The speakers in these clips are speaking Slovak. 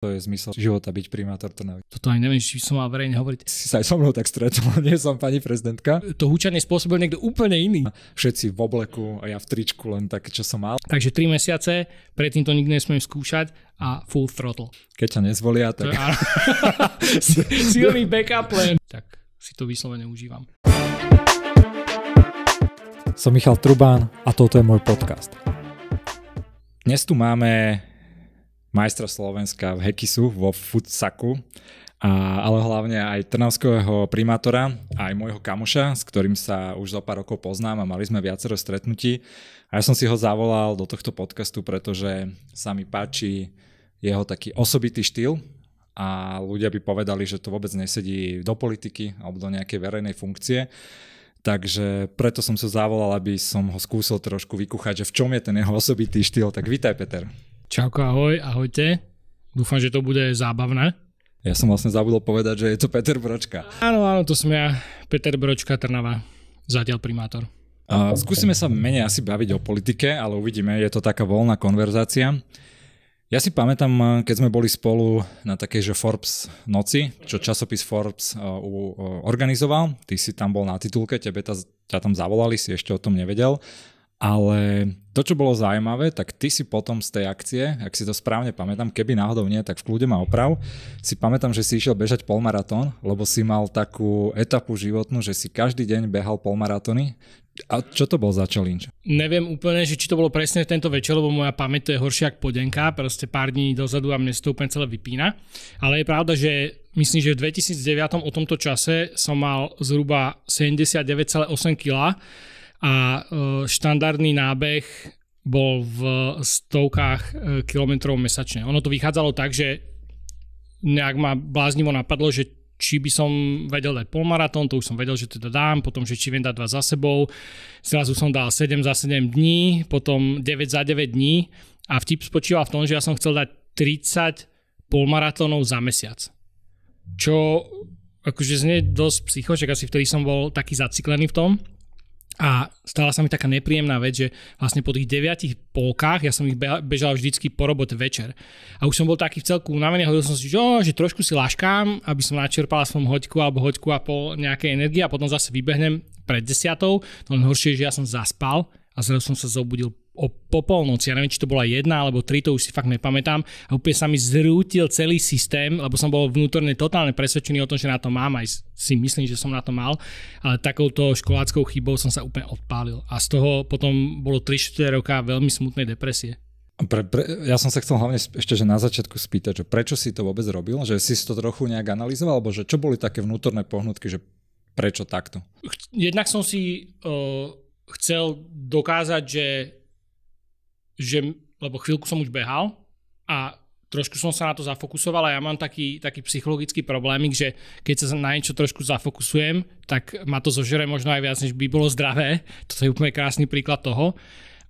To je zmysel života byť primátor Trnavy. Toto aj neviem, či som mal verejne hovoriť. Si sa aj so mnou tak stretol, nie som pani prezidentka. To húčanie spôsobil niekto úplne iný. Všetci v obleku a ja v tričku len tak, čo som mal. Takže 3 mesiace, predtým to nikdy nesmiem skúšať a full throttle. Keď ťa nezvolia, tak... Silný backup len. Tak si to vyslovene užívam. Som Michal Trubán a toto je môj podcast. Dnes tu máme majstra Slovenska v Hekisu vo Futsaku, a, ale hlavne aj trnavského primátora, aj môjho kamoša, s ktorým sa už za pár rokov poznám a mali sme viacero stretnutí. A ja som si ho zavolal do tohto podcastu, pretože sa mi páči jeho taký osobitý štýl a ľudia by povedali, že to vôbec nesedí do politiky alebo do nejakej verejnej funkcie. Takže preto som sa zavolal, aby som ho skúsil trošku vykúchať, že v čom je ten jeho osobitý štýl. Tak vítaj, Peter. Čauko, ahoj, ahojte. Dúfam, že to bude zábavné. Ja som vlastne zabudol povedať, že je to Peter Bročka. Áno, áno, to som ja, Peter Bročka, Trnava, zatiaľ primátor. A skúsime sa menej asi baviť o politike, ale uvidíme, je to taká voľná konverzácia. Ja si pamätám, keď sme boli spolu na takej, že Forbes noci, čo časopis Forbes uh, uh, organizoval, ty si tam bol na titulke, tebe ta, ťa tam zavolali, si ešte o tom nevedel ale to, čo bolo zaujímavé, tak ty si potom z tej akcie, ak si to správne pamätám, keby náhodou nie, tak v kľude ma oprav, si pamätám, že si išiel bežať polmaratón, lebo si mal takú etapu životnú, že si každý deň behal polmaratóny. A čo to bol za challenge? Neviem úplne, že či to bolo presne tento večer, lebo moja pamäť to je horšia ako podenka, proste pár dní dozadu a mne to úplne celé vypína. Ale je pravda, že myslím, že v 2009 o tomto čase som mal zhruba 79,8 kg a e, štandardný nábeh bol v stovkách e, kilometrov mesačne. Ono to vychádzalo tak, že nejak ma bláznivo napadlo, že či by som vedel dať polmaratón, to už som vedel, že teda dám, potom, že či viem dať dva za sebou. Zrazu som dal 7 za 7 dní, potom 9 za 9 dní a vtip spočíval v tom, že ja som chcel dať 30 polmaratónov za mesiac. Čo akože znie dosť psycho, že asi vtedy som bol taký zaciklený v tom, a stala sa mi taká nepríjemná vec, že vlastne po tých deviatich polkách, ja som ich bežal vždycky po robote večer. A už som bol taký v celku unavený, hovoril som si, že, oh, že trošku si laškám, aby som načerpal som hoďku alebo hoďku a po nejakej energii a potom zase vybehnem pred desiatou. To len horšie, že ja som zaspal a zrazu som sa zobudil o popolnoci, ja neviem, či to bola jedna alebo tri, to už si fakt nepamätám, a úplne sa mi zrútil celý systém, lebo som bol vnútorne totálne presvedčený o tom, že na to mám, aj si myslím, že som na to mal, ale takouto školáckou chybou som sa úplne odpálil. A z toho potom bolo 3-4 roka veľmi smutnej depresie. Pre, pre, ja som sa chcel hlavne ešte že na začiatku spýtať, že prečo si to vôbec robil, že si to trochu nejak analyzoval, alebo že čo boli také vnútorné pohnutky, že prečo takto? Jednak som si uh, chcel dokázať, že že, lebo chvíľku som už behal a trošku som sa na to zafokusoval a ja mám taký, taký psychologický problémik, že keď sa na niečo trošku zafokusujem, tak ma to zožere možno aj viac, než by bolo zdravé. To je úplne krásny príklad toho.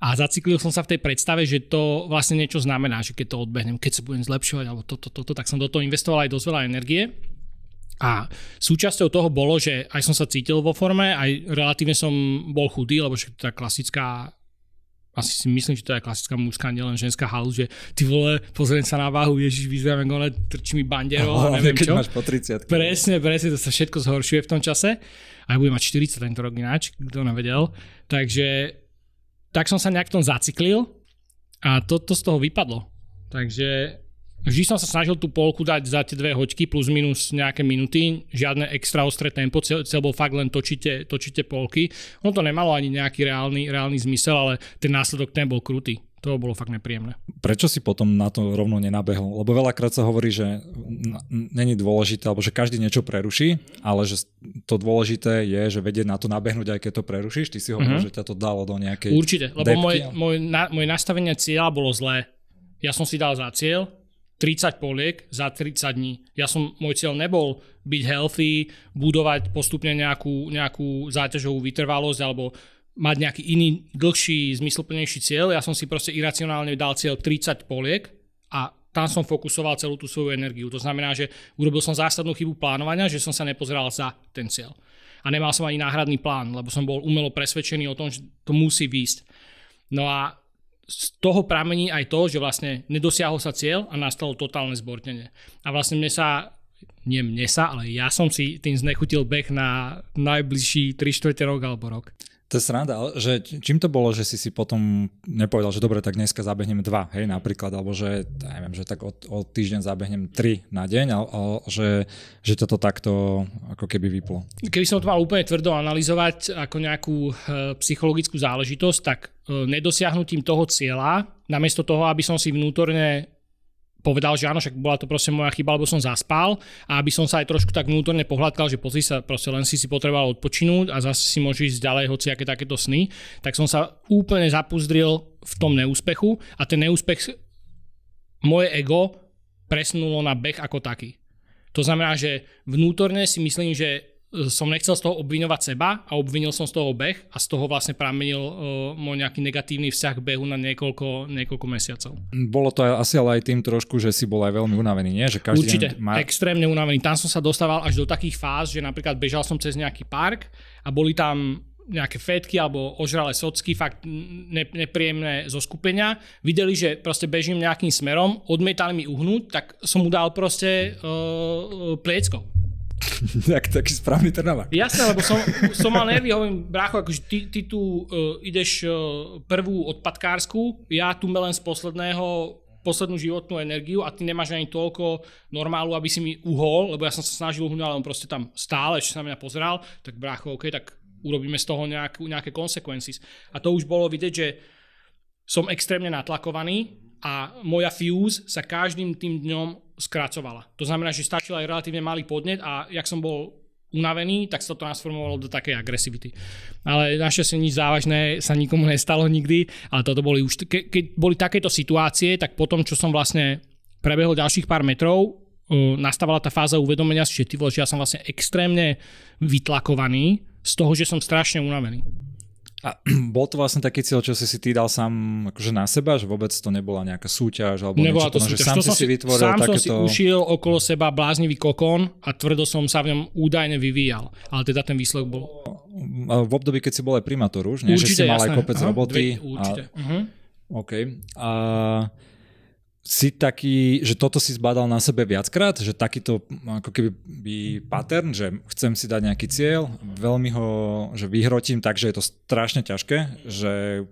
A zaciklil som sa v tej predstave, že to vlastne niečo znamená, že keď to odbehnem, keď sa budem zlepšovať alebo toto, toto, to, tak som do toho investoval aj dosť veľa energie. A súčasťou toho bolo, že aj som sa cítil vo forme, aj relatívne som bol chudý, lebo však tá klasická asi si myslím, že to je klasická mužská, nielen ženská halu, že ty vole, pozriem sa na váhu, ježiš, vyzerám ako len trčí mi bandero oh, neviem keď čo. máš po 30. Presne, presne, to sa všetko zhoršuje v tom čase. A ja budem mať 40 tento rok ináč, kto nevedel. Takže tak som sa nejak v tom zaciklil a toto to z toho vypadlo. Takže Vždy som sa snažil tú polku dať za tie dve hoďky plus minus nejaké minuty, žiadne extra ostré tempo, cel, bol fakt len točite, točite polky. Ono to nemalo ani nejaký reálny, reálny zmysel, ale ten následok ten bol krutý. To bolo fakt nepríjemné. Prečo si potom na to rovno nenabehol? Lebo veľakrát sa hovorí, že není dôležité, alebo že každý niečo preruší, ale že to dôležité je, že vedieť na to nabehnúť, aj keď to prerušíš. Ty si hovoril, mm-hmm. že ťa to dalo do nejakej... Určite, lebo moje, moje, na, moje nastavenie cieľa bolo zlé. Ja som si dal za cieľ, 30 poliek za 30 dní. Ja som, môj cieľ nebol byť healthy, budovať postupne nejakú, nejakú záťažovú vytrvalosť alebo mať nejaký iný, dlhší, zmysluplnejší cieľ. Ja som si proste iracionálne dal cieľ 30 poliek a tam som fokusoval celú tú svoju energiu. To znamená, že urobil som zásadnú chybu plánovania, že som sa nepozeral za ten cieľ. A nemal som ani náhradný plán, lebo som bol umelo presvedčený o tom, že to musí výjsť. No a z toho pramení aj to, že vlastne nedosiahol sa cieľ a nastalo totálne zbortenie. A vlastne mne sa nie mne sa, ale ja som si tým znechutil beh na najbližší 3 4 rok alebo rok. To je sranda, že čím to bolo, že si si potom nepovedal, že dobre, tak dneska zabehnem dva, hej, napríklad, alebo že, ja neviem, že tak o, o týždeň zabehnem tri na deň, ale, ale že, že toto takto ako keby vyplo. Keby som to mal úplne tvrdo analyzovať ako nejakú e, psychologickú záležitosť, tak E, nedosiahnutím toho cieľa, namiesto toho, aby som si vnútorne povedal, že áno, však bola to proste moja chyba, lebo som zaspal a aby som sa aj trošku tak vnútorne pohľadkal, že pozri sa, proste len si si potreboval odpočinúť a zase si môžeš ísť ďalej aké takéto sny, tak som sa úplne zapuzdril v tom neúspechu a ten neúspech moje ego presunulo na beh ako taký. To znamená, že vnútorne si myslím, že E, som nechcel z toho obviňovať seba a obvinil som z toho beh a z toho vlastne pramenil uh, môj nejaký negatívny vzťah k behu na niekoľko, niekoľko mesiacov. Bolo to asi ale aj tým trošku, že si bol aj veľmi unavený, nie? Že každý Určite, má... extrémne unavený. Tam som sa dostával až do takých fáz, že napríklad bežal som cez nejaký park a boli tam nejaké fetky alebo ožralé socky, fakt ne, nepríjemné zo skupenia. Videli, že proste bežím nejakým smerom, odmietali mi uhnúť, tak som mu dal proste uh, pliecko. Jak taký správny trnavák. Jasné, lebo som, som mal nervy, hovorím, brácho, akože ty, ty tu uh, ideš uh, prvú odpadkársku, ja tu len z posledného poslednú životnú energiu a ty nemáš ani toľko normálu, aby si mi uhol, lebo ja som sa snažil uhnúť, ale on proste tam stále, ešte sa na mňa pozeral, tak brácho, OK, tak urobíme z toho nejak, nejaké konsekvencie. A to už bolo vidieť, že som extrémne natlakovaný a moja fuse sa každým tým dňom skracovala. To znamená, že stačil aj relatívne malý podnet a jak som bol unavený, tak sa to transformovalo do takej agresivity. Ale si nič závažné sa nikomu nestalo nikdy, ale toto boli už, ke, keď boli takéto situácie, tak potom, čo som vlastne prebehol ďalších pár metrov, uh, nastávala tá fáza uvedomenia, že ty vole, že ja som vlastne extrémne vytlakovaný z toho, že som strašne unavený. A bol to vlastne taký cieľ, čo si si ty dal sám akože na seba, že vôbec to nebola nejaká súťaž alebo nebola niečo, to, súťaž. že sám to si si vytvoril sám takéto... Sám som si ušiel okolo seba bláznivý kokon a tvrdo som sa v ňom údajne vyvíjal, ale teda ten výsledok bol... V období, keď si bol aj primátor už, nie? Určite, že si mal jasné. aj kopec Aha, roboty. Dve, určite. A... Mhm. Uh-huh. OK. A si taký, že toto si zbadal na sebe viackrát, že takýto ako keby by pattern, že chcem si dať nejaký cieľ, veľmi ho že vyhrotím tak, že je to strašne ťažké, že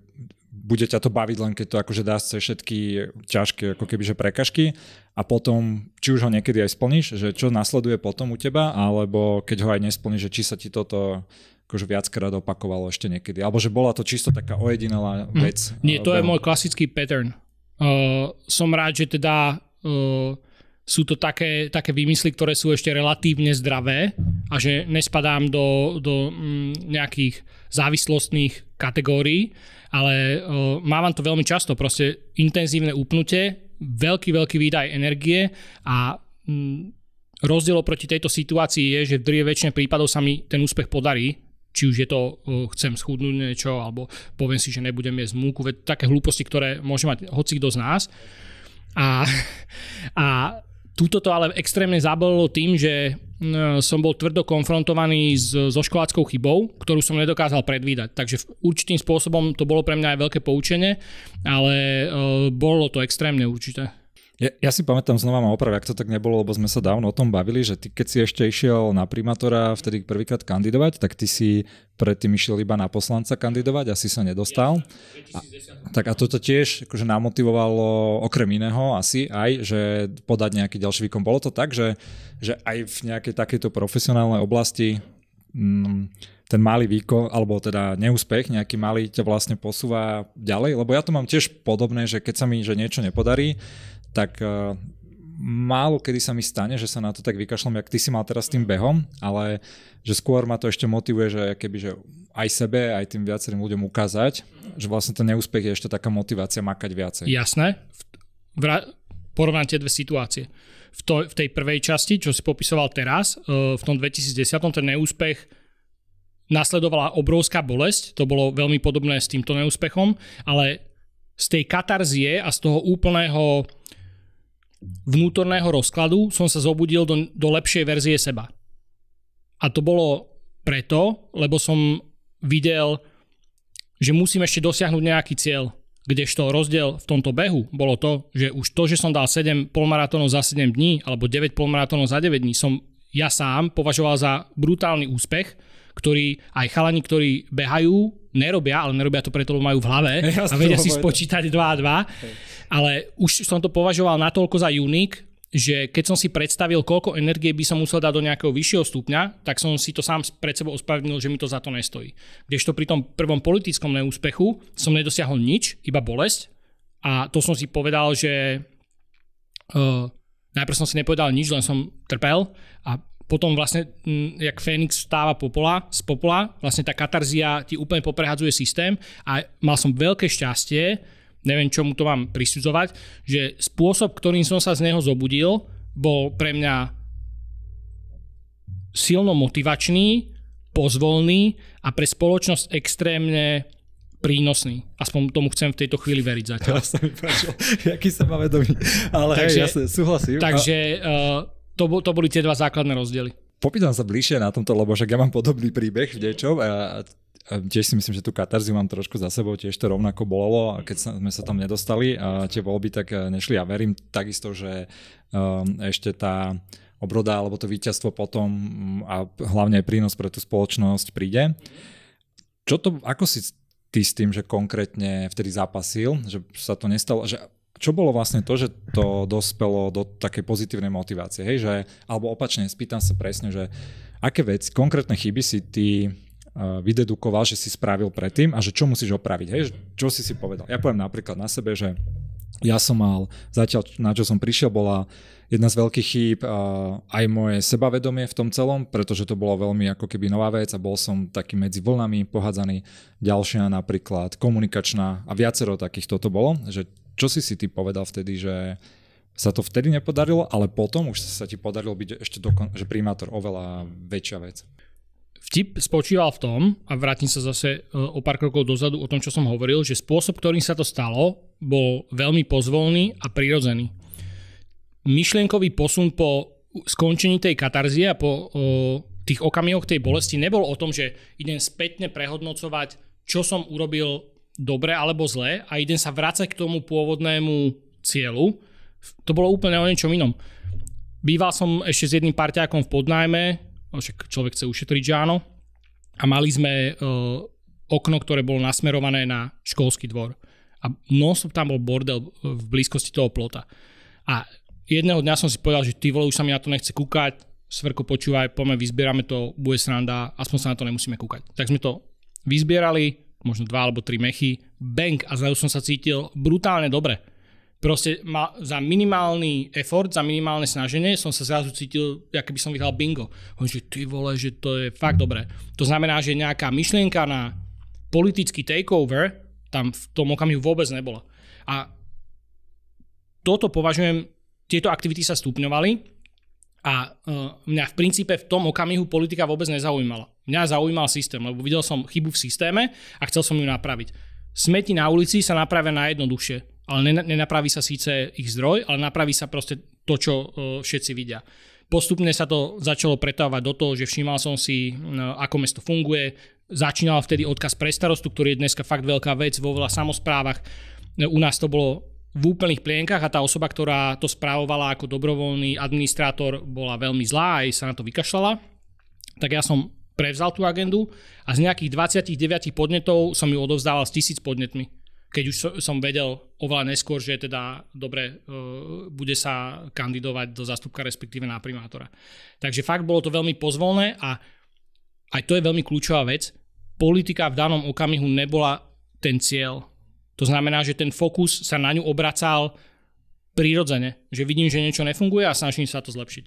bude ťa to baviť len keď to akože dá cez všetky ťažké ako keby že prekažky a potom či už ho niekedy aj splníš, že čo nasleduje potom u teba, alebo keď ho aj nesplníš, že či sa ti toto akože viackrát opakovalo ešte niekedy. Alebo že bola to čisto taká ojedinelá hm. vec. Mm. Nie, to je môj klasický pattern Uh, som rád, že teda uh, sú to také, také výmysly, ktoré sú ešte relatívne zdravé a že nespadám do, do mm, nejakých závislostných kategórií, ale uh, eh, mávam to veľmi často, proste intenzívne upnutie, veľký, veľký výdaj energie a um, rozdiel proti tejto situácii je, že v drie väčšine prípadov sa mi ten úspech podarí či už je to eh, chcem schudnúť niečo, alebo poviem si, že nebudem jesť múku, veď také hlúposti, ktoré môže mať hoci kto z nás. A, a túto to ale extrémne zabolilo tým, že eh, som bol tvrdo konfrontovaný s, so školáckou chybou, ktorú som nedokázal predvídať. Takže určitým spôsobom to bolo pre mňa aj veľké poučenie, ale eh, bolo to extrémne určité. Ja, ja si pamätám znova ma oprav, ak to tak nebolo, lebo sme sa dávno o tom bavili, že ty keď si ešte išiel na primátora vtedy prvýkrát kandidovať, tak ty si predtým išiel iba na poslanca kandidovať, asi sa nedostal. A, tak a toto tiež akože namotivovalo okrem iného asi aj, že podať nejaký ďalší výkon. Bolo to tak, že, že aj v nejakej takejto profesionálnej oblasti mm, ten malý výkon, alebo teda neúspech nejaký malý ťa vlastne posúva ďalej, lebo ja to mám tiež podobné, že keď sa mi že niečo nepodarí, tak eh, málo kedy sa mi stane, že sa na to tak vykašľam, jak ty si mal teraz s tým behom, ale že skôr ma to ešte motivuje, že keby, že aj sebe, aj tým viacerým ľuďom ukázať, že vlastne ten neúspech je ešte taká motivácia makať viacej. Jasné. Vra- porovnám tie dve situácie. V, to, v tej prvej časti, čo si popisoval teraz, eh, v tom 2010, ten neúspech nasledovala obrovská bolesť, to bolo veľmi podobné s týmto neúspechom, ale z tej katarzie a z toho úplného vnútorného rozkladu som sa zobudil do, do lepšej verzie seba. A to bolo preto, lebo som videl, že musím ešte dosiahnuť nejaký cieľ, kdežto rozdiel v tomto behu bolo to, že už to, že som dal 7 polmaratónov za 7 dní alebo 9 polmaratónov za 9 dní, som ja sám považoval za brutálny úspech, ktorí, aj chalani, ktorí behajú, nerobia, ale nerobia to preto, lebo majú v hlave ja a vedia si spočítať 2 a 2. Ale už som to považoval natoľko za unik, že keď som si predstavil, koľko energie by som musel dať do nejakého vyššieho stupňa, tak som si to sám pred sebou ospravedlnil, že mi to za to nestojí. Kdežto pri tom prvom politickom neúspechu som nedosiahol nič, iba bolesť a to som si povedal, že uh, najprv som si nepovedal nič, len som trpel a potom vlastne, mm, jak Fénix stáva popola, z popola, vlastne tá katarzia ti úplne poprehadzuje systém a mal som veľké šťastie, neviem čomu to mám prisudzovať, že spôsob, ktorým som sa z neho zobudil, bol pre mňa silno motivačný, pozvolný a pre spoločnosť extrémne prínosný. Aspoň tomu chcem v tejto chvíli veriť zatiaľ. Ja sa mi páčil, aký sa máme Ale takže, hej, jasne, súhlasím. Takže uh, to, to boli tie dva základné rozdiely. Popýtam sa bližšie na tomto, lebo však ja mám podobný príbeh v niečom a, a tiež si myslím, že tú katarziu mám trošku za sebou, tiež to rovnako bolelo a keď sme sa tam nedostali a tie voľby tak e, nešli a ja verím takisto, že um, ešte tá obroda alebo to víťazstvo potom mm, a hlavne aj prínos pre tú spoločnosť príde. Čo to, ako si ty s tým, že konkrétne vtedy zápasil, že sa to nestalo, že čo bolo vlastne to, že to dospelo do takej pozitívnej motivácie? Hej, že, alebo opačne, spýtam sa presne, že aké veci, konkrétne chyby si ty uh, vydedukoval, že si spravil predtým a že čo musíš opraviť, hej, čo si si povedal. Ja poviem napríklad na sebe, že ja som mal, zatiaľ na čo som prišiel, bola jedna z veľkých chýb uh, aj moje sebavedomie v tom celom, pretože to bolo veľmi ako keby nová vec a bol som taký medzi vlnami pohádzaný. Ďalšia napríklad komunikačná a viacero takýchto to bolo, že čo si si ty povedal vtedy, že sa to vtedy nepodarilo, ale potom už sa ti podarilo byť ešte dokon- že primátor oveľa väčšia vec. Vtip spočíval v tom, a vrátim sa zase e, o pár krokov dozadu o tom, čo som hovoril, že spôsob, ktorým sa to stalo, bol veľmi pozvolný a prirodzený. Myšlienkový posun po skončení tej katarzie a po o, e, tých okamihoch tej bolesti nebol o tom, že idem spätne prehodnocovať, čo som urobil dobre alebo zle a idem sa vrácať k tomu pôvodnému cieľu, to bolo úplne o niečom inom. Býval som ešte s jedným parťákom v podnajme, však človek chce ušetriť, že áno, a mali sme e, okno, ktoré bolo nasmerované na školský dvor. A nonstop tam bol bordel eh, v blízkosti toho plota. A jedného dňa som si povedal, že ty vole, už sa mi na to nechce kúkať, svrko počúvaj, poďme, vyzbierame to, bude sranda, aspoň sa na to nemusíme kúkať. Tak sme to vyzbierali, možno dva alebo tri mechy, bank a zrazu som sa cítil brutálne dobre. Proste ma, za minimálny effort, za minimálne snaženie som sa zrazu cítil, ako by som vyhral bingo. Hovorím, že ty vole, že to je fakt dobre. To znamená, že nejaká myšlienka na politický takeover tam v tom okamihu vôbec nebola. A toto považujem, tieto aktivity sa stupňovali a e, mňa v princípe v tom okamihu politika vôbec nezaujímala. Mňa zaujímal systém, lebo videl som chybu v systéme a chcel som ju napraviť. Smeti na ulici sa napravia najjednoduchšie, ale nenapraví sa síce ich zdroj, ale napraví sa proste to, čo e, všetci vidia. Postupne sa to začalo pretávať do toho, že všímal som si, e, ako mesto funguje. Začínal vtedy odkaz pre starostu, ktorý je dneska fakt veľká vec vo veľa samozprávach. U nás to bolo v úplných plienkach a tá osoba, ktorá to správovala ako dobrovoľný administrátor, bola veľmi zlá, aj sa na to vykašľala. Tak ja som prevzal tú agendu a z nejakých 29 podnetov som ju odovzdával s tisíc podnetmi. Keď už som vedel oveľa neskôr, že teda dobre, e, bude sa kandidovať do zástupka, respektíve na primátora. Takže fakt bolo to veľmi pozvolné a aj to je veľmi kľúčová vec. Politika v danom okamihu nebola ten cieľ to znamená, že ten fokus sa na ňu obracal prirodzene, že vidím, že niečo nefunguje a snažím sa to zlepšiť.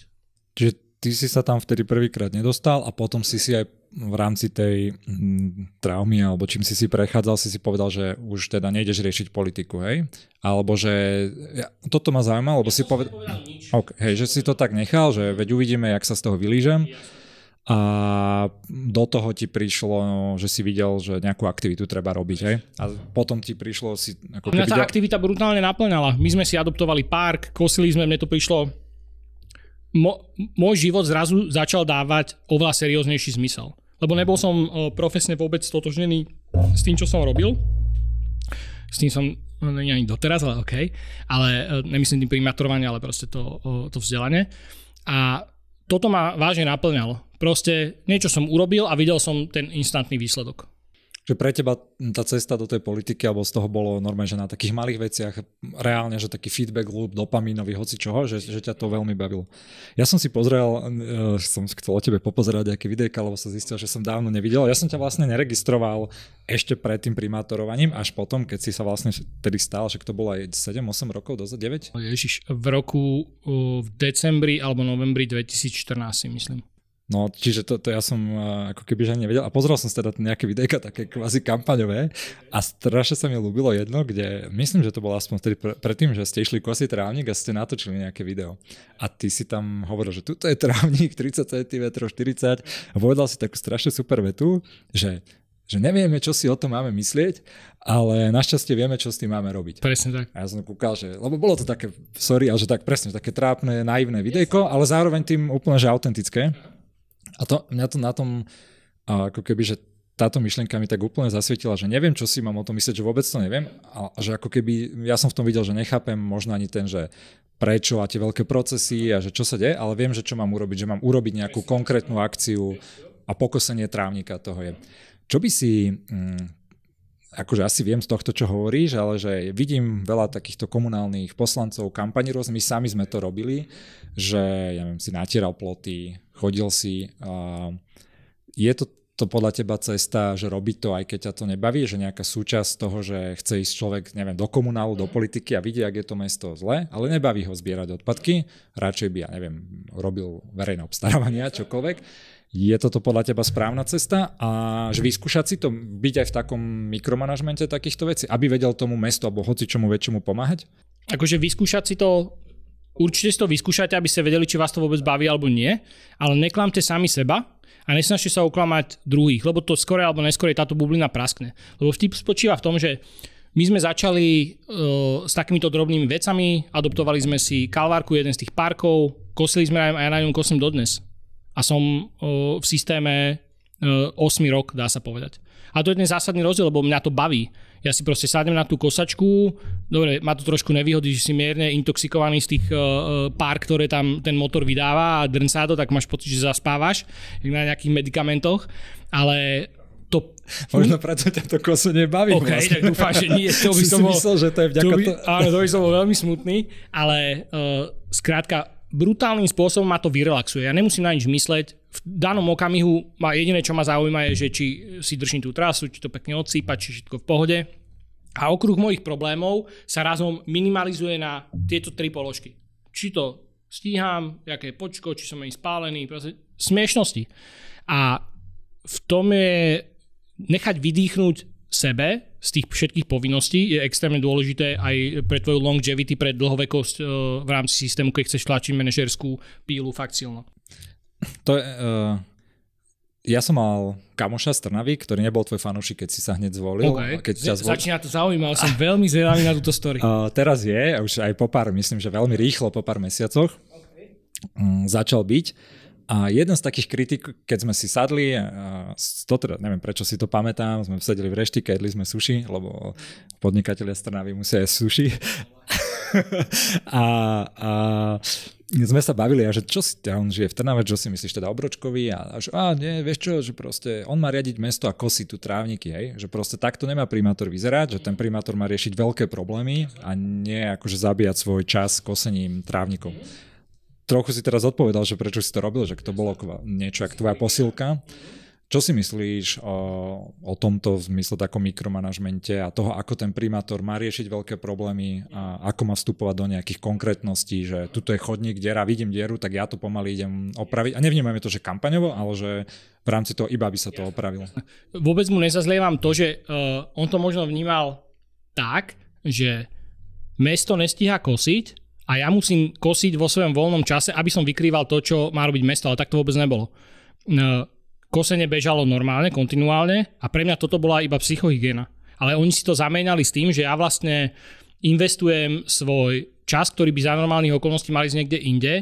Čiže ty si sa tam vtedy prvýkrát nedostal a potom si si aj v rámci tej mm, traumy alebo čím si si prechádzal, si si povedal, že už teda nejdeš riešiť politiku, hej? Alebo že... Ja, toto ma zaujímalo, lebo ja si povedal... Okay, hej, že si to tak nechal, že veď uvidíme, jak sa z toho vylížem. Ja a do toho ti prišlo, že si videl, že nejakú aktivitu treba robiť, hej? A potom ti prišlo si... Ako Mňa tá aktivita brutálne naplňala. My sme si adoptovali park, kosili sme, mne to prišlo... Mo, môj život zrazu začal dávať oveľa serióznejší zmysel. Lebo nebol som e, profesne vôbec totožnený s tým, čo som robil. S tým som není no, ani doteraz, ale OK. Ale e, nemyslím tým primaturovanie, ale proste to, e, to vzdelanie. A toto ma vážne naplňalo Proste niečo som urobil a videl som ten instantný výsledok. Že pre teba tá cesta do tej politiky alebo z toho bolo normálne, že na takých malých veciach reálne, že taký feedback loop, dopamínový, hoci čoho, že, že ťa to veľmi bavilo. Ja som si pozrel, uh, som chcel o tebe popozerať nejaké videjka, lebo som zistil, že som dávno nevidel. Ja som ťa vlastne neregistroval ešte pred tým primátorovaním, až potom, keď si sa vlastne tedy stal, že to bolo aj 7-8 rokov, dozadu 9? Ježiš, v roku uh, v decembri alebo novembri 2014 si myslím. No, čiže to, to ja som eh, ako keby že nevedel. A pozrel som teda nejaké videjka také kvázi kampaňové a strašne sa mi ľúbilo jedno, kde myslím, že to bolo aspoň vtedy pre, predtým, že ste išli kosiť trávnik a ste natočili nejaké video. A ty si tam hovoril, že tuto je trávnik 30 cm, 40 a povedal si takú strašne super vetu, že že nevieme, čo si o tom máme myslieť, ale našťastie vieme, čo s tým máme robiť. Presne tak. A ja som kúkal, že, lebo bolo to také, sorry, ale že tak presne, také trápne, naivné videjko, ale zároveň tým úplne, že autentické. A to, mňa to na tom, ako keby, že táto myšlienka mi tak úplne zasvietila, že neviem, čo si mám o tom myslieť, že vôbec to neviem a že ako keby, ja som v tom videl, že nechápem možno ani ten, že prečo a tie veľké procesy a že čo sa deje, ale viem, že čo mám urobiť, že mám urobiť nejakú konkrétnu akciu a pokosenie trávnika toho je. Čo by si, mm, akože asi viem z tohto, čo hovoríš, ale že vidím veľa takýchto komunálnych poslancov, kampaní rôznych, my sami sme to robili, že, ja viem, si natieral ploty, chodil si. A je to, to podľa teba cesta, že robiť to, aj keď ťa to nebaví, že nejaká súčasť toho, že chce ísť človek, neviem, do komunálu, do mhm. politiky a vidie, ak je to mesto zle, ale nebaví ho zbierať odpadky, radšej by, ja neviem, robil verejné obstarávania, čokoľvek. Je toto podľa teba správna cesta a že vyskúšať si to, byť aj v takom mikromanažmente takýchto vecí, aby vedel tomu mestu alebo hoci čomu väčšiemu pomáhať? Akože vyskúšať si to Určite si to vyskúšajte, aby ste vedeli, či vás to vôbec baví alebo nie, ale neklamte sami seba a nesnažte sa oklamať druhých, lebo to skore alebo neskore táto bublina praskne. Lebo vtip spočíva v tom, že my sme začali uh, s takýmito drobnými vecami, adoptovali sme si kalvárku, jeden z tých parkov, kosili sme aj, na ňom kosím dodnes. A som uh, v systéme uh, e, 8 rok, dá sa povedať. A to je ten zásadný rozdiel, lebo mňa to baví. Ja si proste sadnem na tú kosačku, dobre, má to trošku nevýhody, že si mierne intoxikovaný z tých uh, pár, ktoré tam ten motor vydáva a drncá to, tak máš pocit, že zaspávaš na nejakých medikamentoch, ale to... Možno preto ťa to koso nebaví. OK, vlastne. tak dúfam, že nie. To by si som bol, myslel, že to je vďaka to by, to... Áno, to by som bol veľmi smutný, ale uh, skrátka, brutálnym spôsobom ma to vyrelaxuje. Ja nemusím na nič mysleť, v danom okamihu ma jediné, čo ma zaujíma je, že či si držím tú trasu, či to pekne odsýpať, či všetko v pohode. A okruh mojich problémov sa razom minimalizuje na tieto tri položky. Či to stíham, aké je počko, či som aj spálený, proste smiešnosti. A v tom je nechať vydýchnuť sebe z tých všetkých povinností je extrémne dôležité aj pre tvoju longevity, pre dlhovekosť e, v rámci systému, keď chceš tlačiť manažerskú pílu fakt silno to je, uh, ja som mal kamoša z Trnavy, ktorý nebol tvoj fanúšik, keď si sa hneď zvolil. Okay. Keď ťa zvol... Začína to zaujímavé, som veľmi zvedavý na túto story. Uh, teraz je, už aj po pár, myslím, že veľmi rýchlo, po pár mesiacoch okay. um, začal byť. A jeden z takých kritik, keď sme si sadli, eh, to teda, neviem prečo si to pamätám, sme sedeli v rešti, jedli sme suši, lebo podnikatelia z Trnavy musia jesť suši. a, a sme sa bavili a že čo si a on žije v Trnave, čo si myslíš teda obročkový a, a že a nie, vieš čo, že proste on má riadiť mesto a kosí tu trávniky, hej, že proste takto nemá primátor vyzerať, že ten primátor má riešiť veľké problémy a nie akože zabíjať svoj čas kosením trávnikov. Trochu si teraz odpovedal, že prečo si to robil, že to bolo niečo ako tvoja posilka. Čo si myslíš o, eh, o tomto v zmysle takom mikromanažmente a toho, ako ten primátor má riešiť veľké problémy a ako má vstupovať do nejakých konkrétností, že tuto je chodník, diera, vidím dieru, tak ja to pomaly idem opraviť. A nevnímame to, že kampaňovo, ale že v rámci toho iba by sa to opravilo. Vôbec mu nezazlievam to, že uh, on to možno vnímal tak, že mesto nestíha kosiť a ja musím kosiť vo svojom voľnom čase, aby som vykrýval to, čo má robiť mesto, ale tak to vôbec nebolo. Uh, kosenie bežalo normálne, kontinuálne a pre mňa toto bola iba psychohygiena. Ale oni si to zamenali s tým, že ja vlastne investujem svoj čas, ktorý by za normálnych okolností mali ísť niekde inde,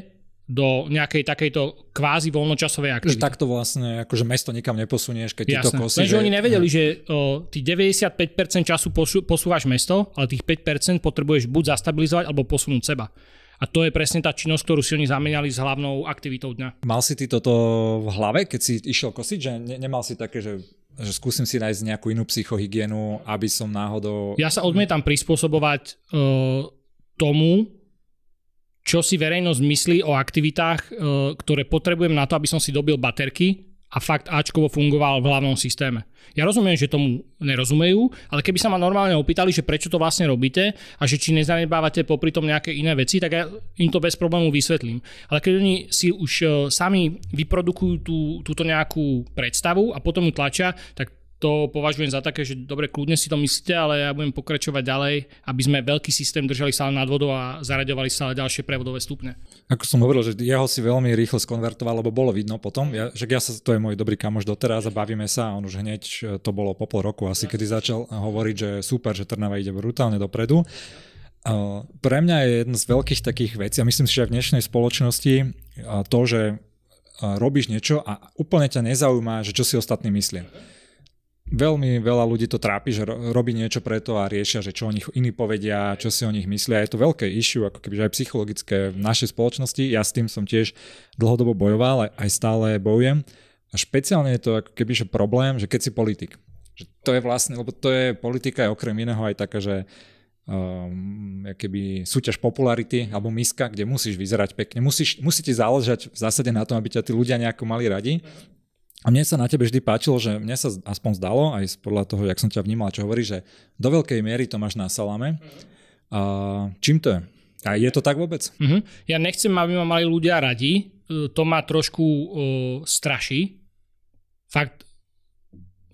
do nejakej takejto kvázi voľnočasovej aktivity. Že takto vlastne, akože mesto nikam neposunieš, keď Jasné. ti to kosí. Lenže že... oni nevedeli, ne. že o, ty 95% času posú, posúvaš mesto, ale tých 5% potrebuješ buď zastabilizovať, alebo posunúť seba. A to je presne tá činnosť, ktorú si oni zamenali s hlavnou aktivitou dňa. Mal si ty toto v hlave, keď si išiel kosiť, že ne- nemal si také, že že skúsim si nájsť nejakú inú psychohygienu, aby som náhodou... Ja sa odmietam prispôsobovať uh, tomu, čo si verejnosť myslí o aktivitách, uh, ktoré potrebujem na to, aby som si dobil baterky a fakt Ačkovo fungoval v hlavnom systéme. Ja rozumiem, že tomu nerozumejú, ale keby sa ma normálne opýtali, že prečo to vlastne robíte a že či nezanedbávate popri tom nejaké iné veci, tak ja im to bez problému vysvetlím. Ale keď oni si už e, sami vyprodukujú tú, túto nejakú predstavu a potom ju tlačia, tak to považujem za také, že dobre, kľudne si to myslíte, ale ja budem pokračovať ďalej, aby sme veľký systém držali stále nad vodou a zaraďovali stále ďalšie prevodové stupne. Ako som hovoril, že jeho si veľmi rýchlo skonvertoval, lebo bolo vidno potom, ja, že ja sa, to je môj dobrý kamoš doteraz a bavíme sa on už hneď, e, to bolo po pol roku asi, kedy začal hovoriť, že super, že Trnava ide brutálne dopredu. E, pre mňa je jedna z veľkých takých vecí a myslím si, že v dnešnej spoločnosti e, to, že robíš niečo a úplne ťa nezaujíma, že čo si ostatní myslia veľmi veľa ľudí to trápi, že robí niečo preto a riešia, že čo o nich iní povedia, čo si o nich myslia. Je to veľké issue, ako keby aj psychologické v našej spoločnosti. Ja s tým som tiež dlhodobo bojoval, aj stále bojujem. A špeciálne je to ako keby že problém, že keď si politik. Že to je vlastne, lebo to je politika je okrem iného aj taká, že um, keby súťaž popularity alebo miska, kde musíš vyzerať pekne. Musíš, musí ti záležať v zásade na tom, aby ťa tí ľudia nejako mali radi. A mne sa na tebe vždy páčilo, že mne sa aspoň zdalo, aj podľa toho, jak som ťa vnímal, čo hovoríš, že do veľkej miery to máš na salame. Mhm. A čím to je? A je to tak vôbec? Uh-huh. Ja nechcem, aby ma mali ľudia radi. E, to ma trošku uh, straší. Fakt,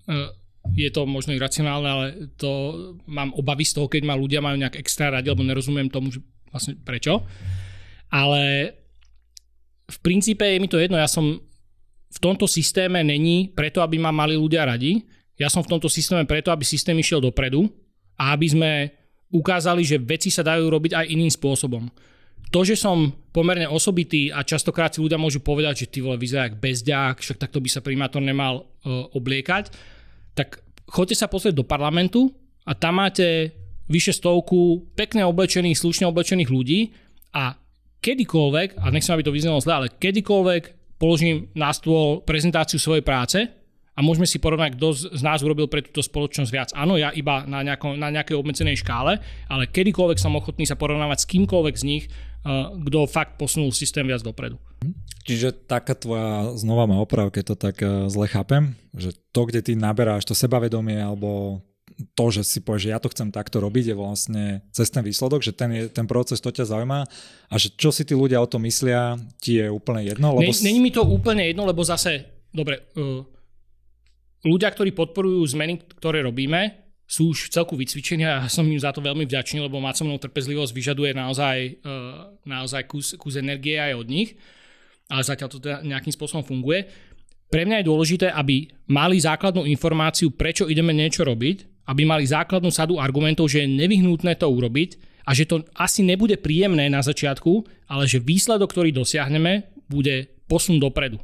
uh, je to možno iracionálne, ale to mám obavy z toho, keď ma ľudia majú nejak extra radi, lebo nerozumiem tomu, že vlastne prečo. Ale v princípe je mi to jedno, ja som v tomto systéme není preto, aby ma mali ľudia radi. Ja som v tomto systéme preto, aby systém išiel dopredu a aby sme ukázali, že veci sa dajú robiť aj iným spôsobom. To, že som pomerne osobitý a častokrát si ľudia môžu povedať, že ty vole vyzerá jak bezďák, však takto by sa primátor nemal uh, obliekať, tak choďte sa pozrieť do parlamentu a tam máte vyše stovku pekne oblečených, slušne oblečených ľudí a kedykoľvek, a nechcem, aby to vyznelo zle, ale kedykoľvek položím na stôl prezentáciu svojej práce a môžeme si porovnať, kto z nás urobil pre túto spoločnosť viac. Áno, ja iba na, nejako, na nejakej obmedzenej škále, ale kedykoľvek som ochotný sa porovnávať s kýmkoľvek z nich, eh, kto fakt posunul systém viac dopredu. Čiže taká tvoja, znova má opravka, keď to tak eh, zle chápem, že to, kde ty naberáš to sebavedomie alebo to, že si povieš, že ja to chcem takto robiť, je vlastne cez ten výsledok, že ten, je, ten proces to ťa zaujíma a že čo si tí ľudia o tom myslia, ti je úplne jedno? Lebo... Není, není mi to úplne jedno, lebo zase, dobre, uh, ľudia, ktorí podporujú zmeny, ktoré robíme, sú už v celku vycvičení a ja som im za to veľmi vďačný, lebo mať so mnou trpezlivosť vyžaduje naozaj, e, naozaj kus, kus energie aj od nich, ale zatiaľ to teda nejakým spôsobom funguje. Pre mňa je dôležité, aby mali základnú informáciu, prečo ideme niečo robiť, aby mali základnú sadu argumentov, že je nevyhnutné to urobiť a že to asi nebude príjemné na začiatku, ale že výsledok, ktorý dosiahneme, bude posun dopredu.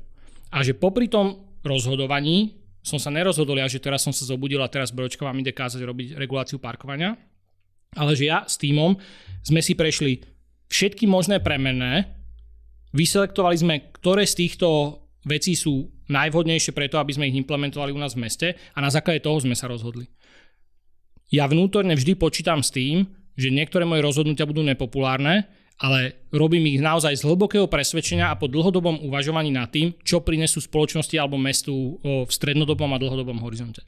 A že popri tom rozhodovaní som sa nerozhodol ja, že teraz som sa zobudil a teraz Bročka vám ide kázať robiť reguláciu parkovania, ale že ja s týmom sme si prešli všetky možné premenné, vyselektovali sme, ktoré z týchto vecí sú najvhodnejšie preto, aby sme ich implementovali u nás v meste a na základe toho sme sa rozhodli. Ja vnútorne vždy počítam s tým, že niektoré moje rozhodnutia budú nepopulárne, ale robím ich naozaj z hlbokého presvedčenia a po dlhodobom uvažovaní nad tým, čo prinesú spoločnosti alebo mestu v strednodobom a dlhodobom horizonte.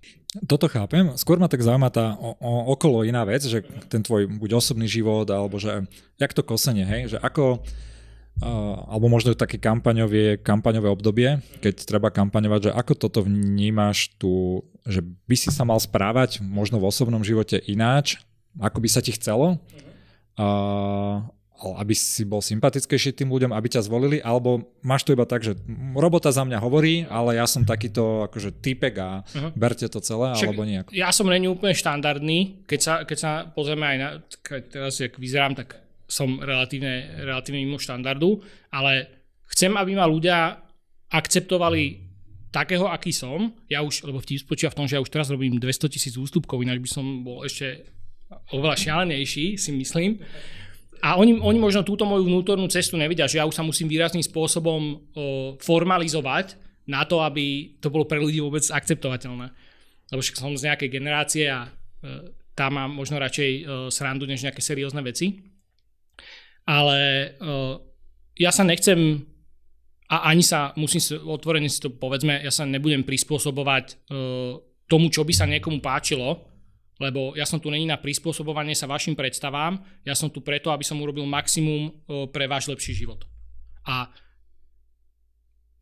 Toto chápem. Skôr ma tak zaujíma tá o, o, okolo iná vec, že ten tvoj buď osobný život, alebo že jak to kosenie, hej, že ako alebo možno také kampaňové kampaňové obdobie, keď treba kampaňovať, že ako toto vnímaš tu, že by si sa mal správať možno v osobnom živote ináč, ako by sa ti chcelo, uh, aby si bol sympatickejší tým ľuďom, aby ťa zvolili, alebo máš to iba tak, že robota za mňa hovorí, ale ja som takýto akože typek a uh-huh. berte to celé, Však, alebo nejako. Ja som není úplne štandardný, keď sa, keď sa pozrieme aj na, teraz jak vyzerám, tak som relatívne, relatívne mimo štandardu, ale chcem, aby ma ľudia akceptovali takého, aký som. Ja už, lebo vtip spočíva v tom, že ja už teraz robím 200 tisíc ústupkov, ináč by som bol ešte oveľa šialenejší, si myslím. A oni, oni možno túto moju vnútornú cestu nevidia, že ja už sa musím výrazným spôsobom o, formalizovať na to, aby to bolo pre ľudí vôbec akceptovateľné. Lebo však som z nejakej generácie a e, tá má možno radšej e, srandu než nejaké seriózne veci. Ale uh, ja sa nechcem a ani sa, musím si, otvorene si to povedzme, ja sa nebudem prispôsobovať uh, tomu, čo by sa niekomu páčilo, lebo ja som tu není na prispôsobovanie sa vašim predstavám, ja som tu preto, aby som urobil maximum uh, pre váš lepší život. A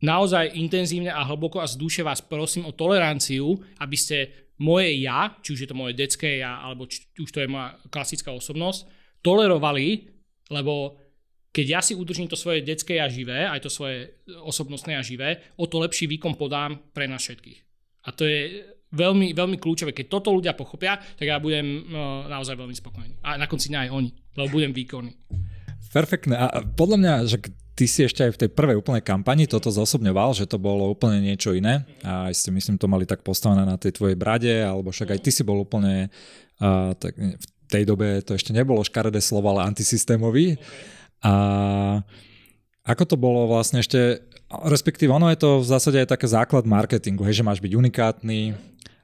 naozaj intenzívne a hlboko a z duše vás prosím o toleranciu, aby ste moje ja, či už je to moje detské ja, alebo či už to je moja klasická osobnosť, tolerovali lebo keď ja si udržím to svoje detské a živé, aj to svoje osobnostné a živé, o to lepší výkon podám pre nás všetkých. A to je veľmi, veľmi kľúčové. Keď toto ľudia pochopia, tak ja budem no, naozaj veľmi spokojný. A na konci dňa aj oni, lebo budem výkonný. Perfektné. A podľa mňa, že ty si ešte aj v tej prvej úplnej kampani toto zosobňoval, že to bolo úplne niečo iné. A ste, myslím, to mali tak postavené na tej tvojej brade, alebo však aj ty si bol úplne uh, tak, v tej dobe to ešte nebolo škaredé slovo, ale antisystémový. A ako to bolo vlastne ešte, respektíve ono je to v zásade aj také základ marketingu, hej, že máš byť unikátny.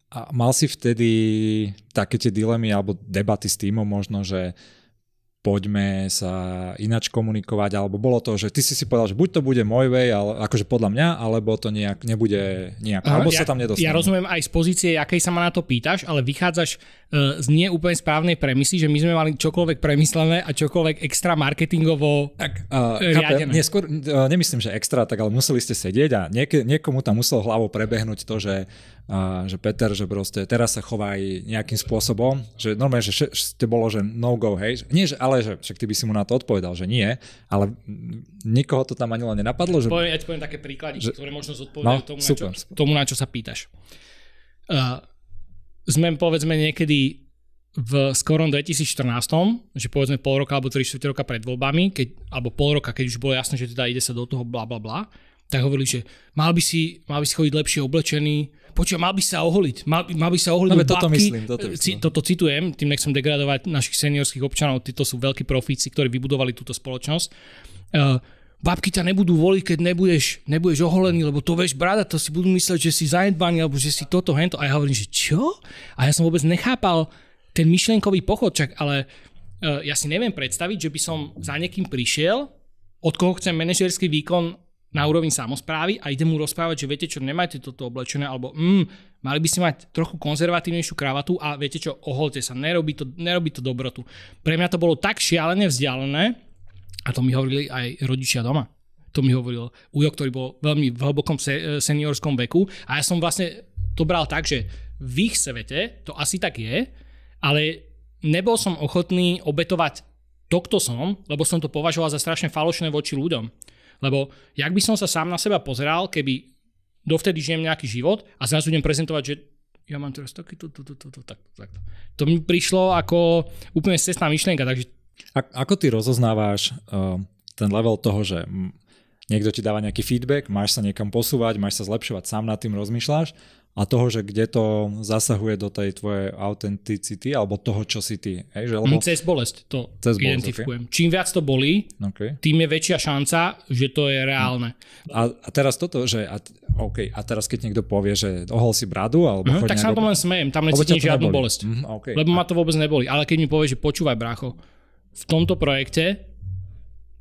A mal si vtedy také tie dilemy alebo debaty s týmom možno, že uh, poďme sa inač komunikovať, alebo bolo to, že ty si si povedal, že buď to bude môj way, ale, akože podľa mňa, alebo to nejak, nebude nejak, Aha, alebo ja, sa tam nedostane. Ja rozumiem aj z pozície, akej sa ma na to pýtaš, ale vychádzaš uh, z nie úplne správnej premisy, že my sme mali čokoľvek premyslené a čokoľvek extra marketingovo tak, uh, Chápem, neskôr, uh, nemyslím, že extra, tak ale museli ste sedieť a niek- niekomu tam muselo hlavou prebehnúť to, že, a že Peter, že proste teraz sa aj nejakým spôsobom, že normálne, že ste bolo, že no go, hej, nie, že, ale, že však ty by si mu na to odpovedal, že nie, ale nikoho to tam ani len nenapadlo. Že... Poviem, ja ti poviem také príklady, že... ktoré možno zodpovedajú no, tomu, super, na čo, super. tomu, na čo sa pýtaš. Uh, sme povedzme niekedy v skorom 2014, že povedzme pol roka alebo 3 4 roka pred voľbami, keď, alebo pol roka, keď už bolo jasné, že teda ide sa do toho bla bla bla, tak hovorili, že mal by si, mal by si chodiť lepšie oblečený, počujem, mal by sa oholiť, mal, mal by sa oholiť no, toto myslím, toto, myslím. C- toto citujem, tým nechcem degradovať našich seniorských občanov, títo sú veľkí profíci, ktorí vybudovali túto spoločnosť. Uh, babky ťa nebudú voliť, keď nebudeš, nebudeš oholený, lebo to vieš, brada, to si budú mysleť, že si zajedbaný, alebo že si toto, hento. A ja hovorím, že čo? A ja som vôbec nechápal ten myšlienkový pochod, čak, ale uh, ja si neviem predstaviť, že by som za niekým prišiel, od koho chcem manažerský výkon na úrovni samozprávy a idem mu rozprávať, že viete čo, nemajte toto oblečené, alebo mm, mali by ste mať trochu konzervatívnejšiu kravatu a viete čo, oholte sa, nerobí to, nerobí to dobrotu. Pre mňa to bolo tak šialene vzdialené a to mi hovorili aj rodičia doma. To mi hovoril Ujo, ktorý bol veľmi v hlbokom se, e, seniorskom veku a ja som vlastne to bral tak, že v ich svete to asi tak je, ale nebol som ochotný obetovať to, kto som, lebo som to považoval za strašne falošné voči ľuďom. Lebo jak by som sa sám na seba pozeral, keby dovtedy žijem nejaký život a zrazu budem prezentovať, že ja mám teraz taký, to, to, to, to, to, tak, tak. To mi prišlo ako úplne cestná myšlienka, takže... A, ako ty rozoznávaš uh, ten level toho, že niekto ti dáva nejaký feedback, máš sa niekam posúvať, máš sa zlepšovať, sám nad tým rozmýšľaš a toho, že kde to zasahuje do tej tvojej autenticity alebo toho, čo si ty. Hej, že, lebo... Mm, cez bolesť to Cez bolesť, Okay. Čím viac to bolí, okay. tým je väčšia šanca, že to je reálne. Mm. A, a teraz toto, že a, okay, a teraz keď niekto povie, že ohol si bradu alebo uh-huh, Tak sa na tom len smejem, tam necítim žiadnu neboli. bolesť. Mm, okay. Lebo a... ma to vôbec neboli. Ale keď mi povie, že počúvaj brácho, v tomto projekte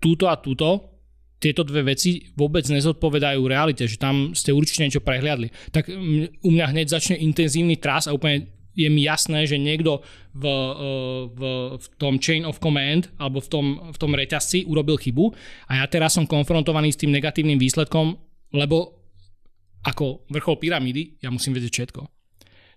túto a túto tieto dve veci vôbec nezodpovedajú realite, že tam ste určite niečo prehliadli. Tak u mňa hneď začne intenzívny tras a úplne je mi jasné, že niekto v, e, v, v tom chain of command alebo v tom, v tom reťazci urobil chybu a ja teraz som konfrontovaný s tým negatívnym výsledkom, lebo ako vrchol pyramídy ja musím vedieť všetko.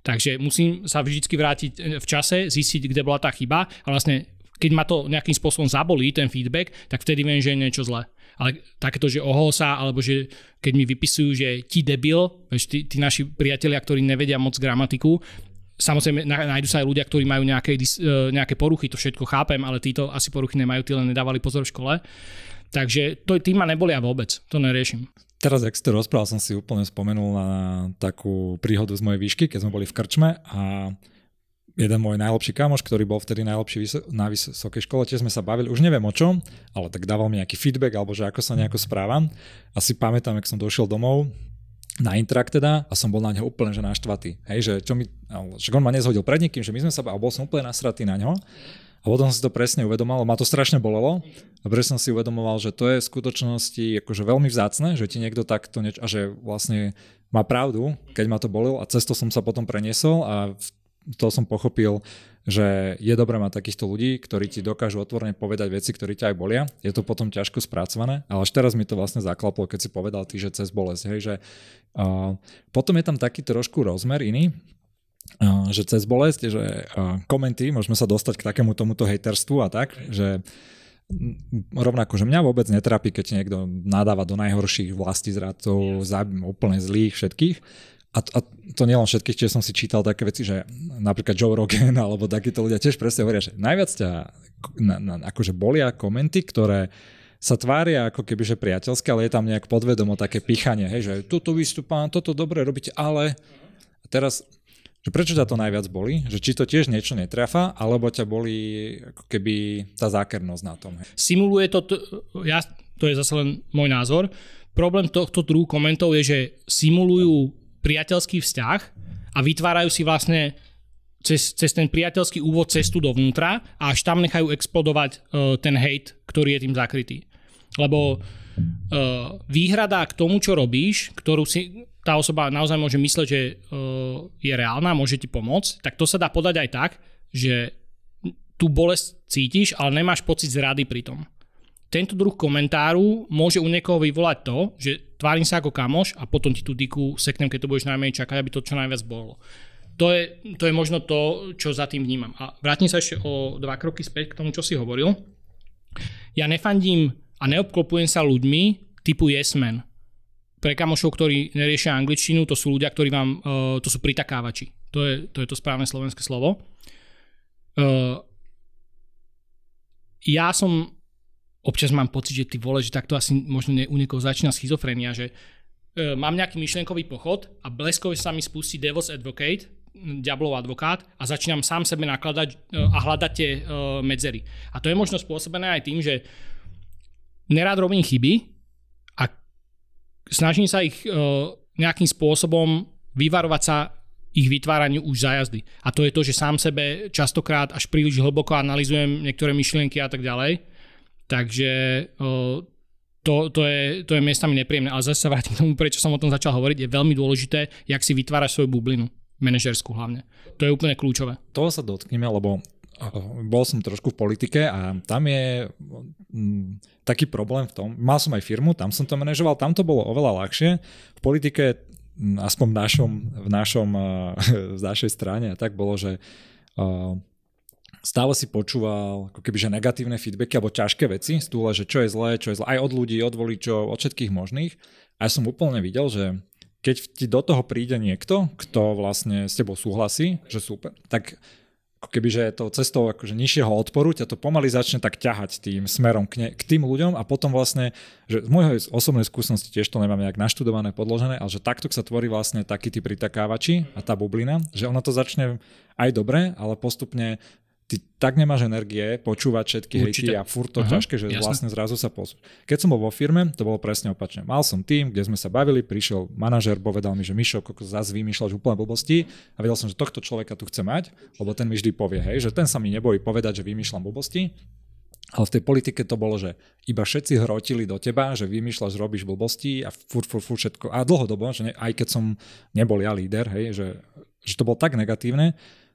Takže musím sa vždy vrátiť e, v čase, zistiť, kde bola tá chyba a vlastne keď ma to nejakým spôsobom zabolí, ten feedback, tak vtedy viem, že je niečo zlé. Ale takéto, že oho sa, alebo že keď mi vypisujú, že ti debil, vieš, tí, tí naši priatelia, ktorí nevedia moc gramatiku, samozrejme nájdú sa aj ľudia, ktorí majú nejaké, e, nejaké poruchy, to všetko chápem, ale títo asi poruchy nemajú, tí len nedávali pozor v škole. Takže to, tým ma nebolia vôbec, to neriešim. Teraz, ak si to rozprával, som si úplne spomenul na takú príhodu z mojej výšky, keď sme boli v krčme a jeden môj najlepší kamoš, ktorý bol vtedy najlepší vys- na vysokej škole, tiež sme sa bavili, už neviem o čom, ale tak dával mi nejaký feedback, alebo že ako sa nejako mhm. správam. Asi pamätám, ak som došiel domov, na intrak teda a som bol na neho úplne že naštvatý. Hej, že čo mi, že on ma nezhodil pred nikým, že my sme sa, a bol som úplne nasratý na ňo. A potom som si to presne uvedomoval, ma to strašne bolelo a presne som si uvedomoval, že to je v skutočnosti akože veľmi vzácne, že ti niekto takto niečo, a že vlastne má pravdu, keď ma to bolil a cesto som sa potom preniesol a v to som pochopil, že je dobré mať takýchto ľudí, ktorí ti dokážu otvorene povedať veci, ktoré ťa aj bolia. Je to potom ťažko spracované, ale až teraz mi to vlastne zaklaplo, keď si povedal ty, že cez bolesť. Hej, že, uh, potom je tam taký trošku rozmer iný, uh, že cez bolesť, že uh, komenty, môžeme sa dostať k takému tomuto hejterstvu a tak, že rovnako, že mňa vôbec netrápi, keď niekto nadáva do najhorších zradcov, yeah. úplne zlých všetkých, a, a to nielen všetkých, čiže som si čítal také veci, že napríklad Joe Rogan alebo takíto ľudia tiež presne hovoria, že najviac ťa na, na, akože bolia komenty, ktoré sa tvária ako keby že priateľské, ale je tam nejak podvedomo také pichanie, hej, že toto vystupám, toto dobre robíte, ale a teraz, že prečo ťa to najviac boli, že či to tiež niečo netrafa, alebo ťa boli ako keby tá zákernosť na tom. Hej. Simuluje to, t- ja, to je zase len môj názor, problém tohto druhu komentov je, že simulujú priateľský vzťah a vytvárajú si vlastne cez, cez ten priateľský úvod cestu dovnútra a až tam nechajú explodovať uh, ten hate, ktorý je tým zakrytý. Lebo uh, výhrada k tomu, čo robíš, ktorú si tá osoba naozaj môže mysleť, že uh, je reálna, môže ti pomôcť, tak to sa dá podať aj tak, že tú bolesť cítiš, ale nemáš pocit zrady pri tom. Tento druh komentáru môže u niekoho vyvolať to, že tvárim sa ako kamoš a potom ti tú diku seknem, keď to budeš najmenej čakať, aby to čo najviac bolo. To je, to je možno to, čo za tým vnímam. A vrátim sa ešte o dva kroky späť k tomu, čo si hovoril. Ja nefandím a neobklopujem sa ľuďmi typu yes man. Pre kamošov, ktorí neriešia angličtinu, to sú ľudia, ktorí vám, e, to sú pritakávači. To je to, je to správne slovenské slovo. E, ja som občas mám pocit, že ty vole, že takto asi možno ne, u niekoho začína schizofrenia, že e, mám nejaký myšlenkový pochod a bleskovi sa mi spustí Devil's Advocate, Diablov advokát a začínam sám sebe nakladať e, a hľadať tie e, medzery. A to je možno spôsobené aj tým, že nerád robím chyby a snažím sa ich e, nejakým spôsobom vyvarovať sa ich vytváraniu už zajazdy. A to je to, že sám sebe častokrát až príliš hlboko analizujem niektoré myšlienky a tak ďalej Takže to, to, je, to je miestami nepríjemné. Ale zase sa vrátim k tomu, prečo som o tom začal hovoriť. Je veľmi dôležité, jak si vytváraš svoju bublinu. Menežerskú hlavne. To je úplne kľúčové. Toho sa dotkneme, lebo bol som trošku v politike a tam je taký problém v tom, mal som aj firmu, tam som to manažoval, tam to bolo oveľa ľahšie. V politike, aspoň v, našom, v, našom, v našej strane, tak bolo, že stále si počúval ako keby, že negatívne feedbacky alebo ťažké veci z túle, že čo je zlé, čo je zlé, aj od ľudí, od voličov, od všetkých možných. A ja som úplne videl, že keď ti do toho príde niekto, kto vlastne s tebou súhlasí, že super, tak ako keby, že to cestou akože nižšieho odporu ťa to pomaly začne tak ťahať tým smerom k, ne, k tým ľuďom a potom vlastne, že z mojej osobnej skúsenosti tiež to nemám nejak naštudované, podložené, ale že takto sa tvorí vlastne takí tí pritakávači a tá bublina, že ono to začne aj dobre, ale postupne ty tak nemáš energie počúvať všetky hejty a furt to Aha, ťažké, že jasne. vlastne zrazu sa posú. Keď som bol vo firme, to bolo presne opačne. Mal som tým, kde sme sa bavili, prišiel manažer, povedal mi, že Mišo, koľko zase vymýšľaš úplne blbosti a vedel som, že tohto človeka tu chce mať, lebo ten mi vždy povie, hej, že ten sa mi nebojí povedať, že vymýšľam blbosti, ale v tej politike to bolo, že iba všetci hrotili do teba, že vymýšľaš, robíš blbosti a fur, fur, fur všetko. A dlhodobo, že ne, aj keď som nebol ja líder, hej, že, že to bolo tak negatívne,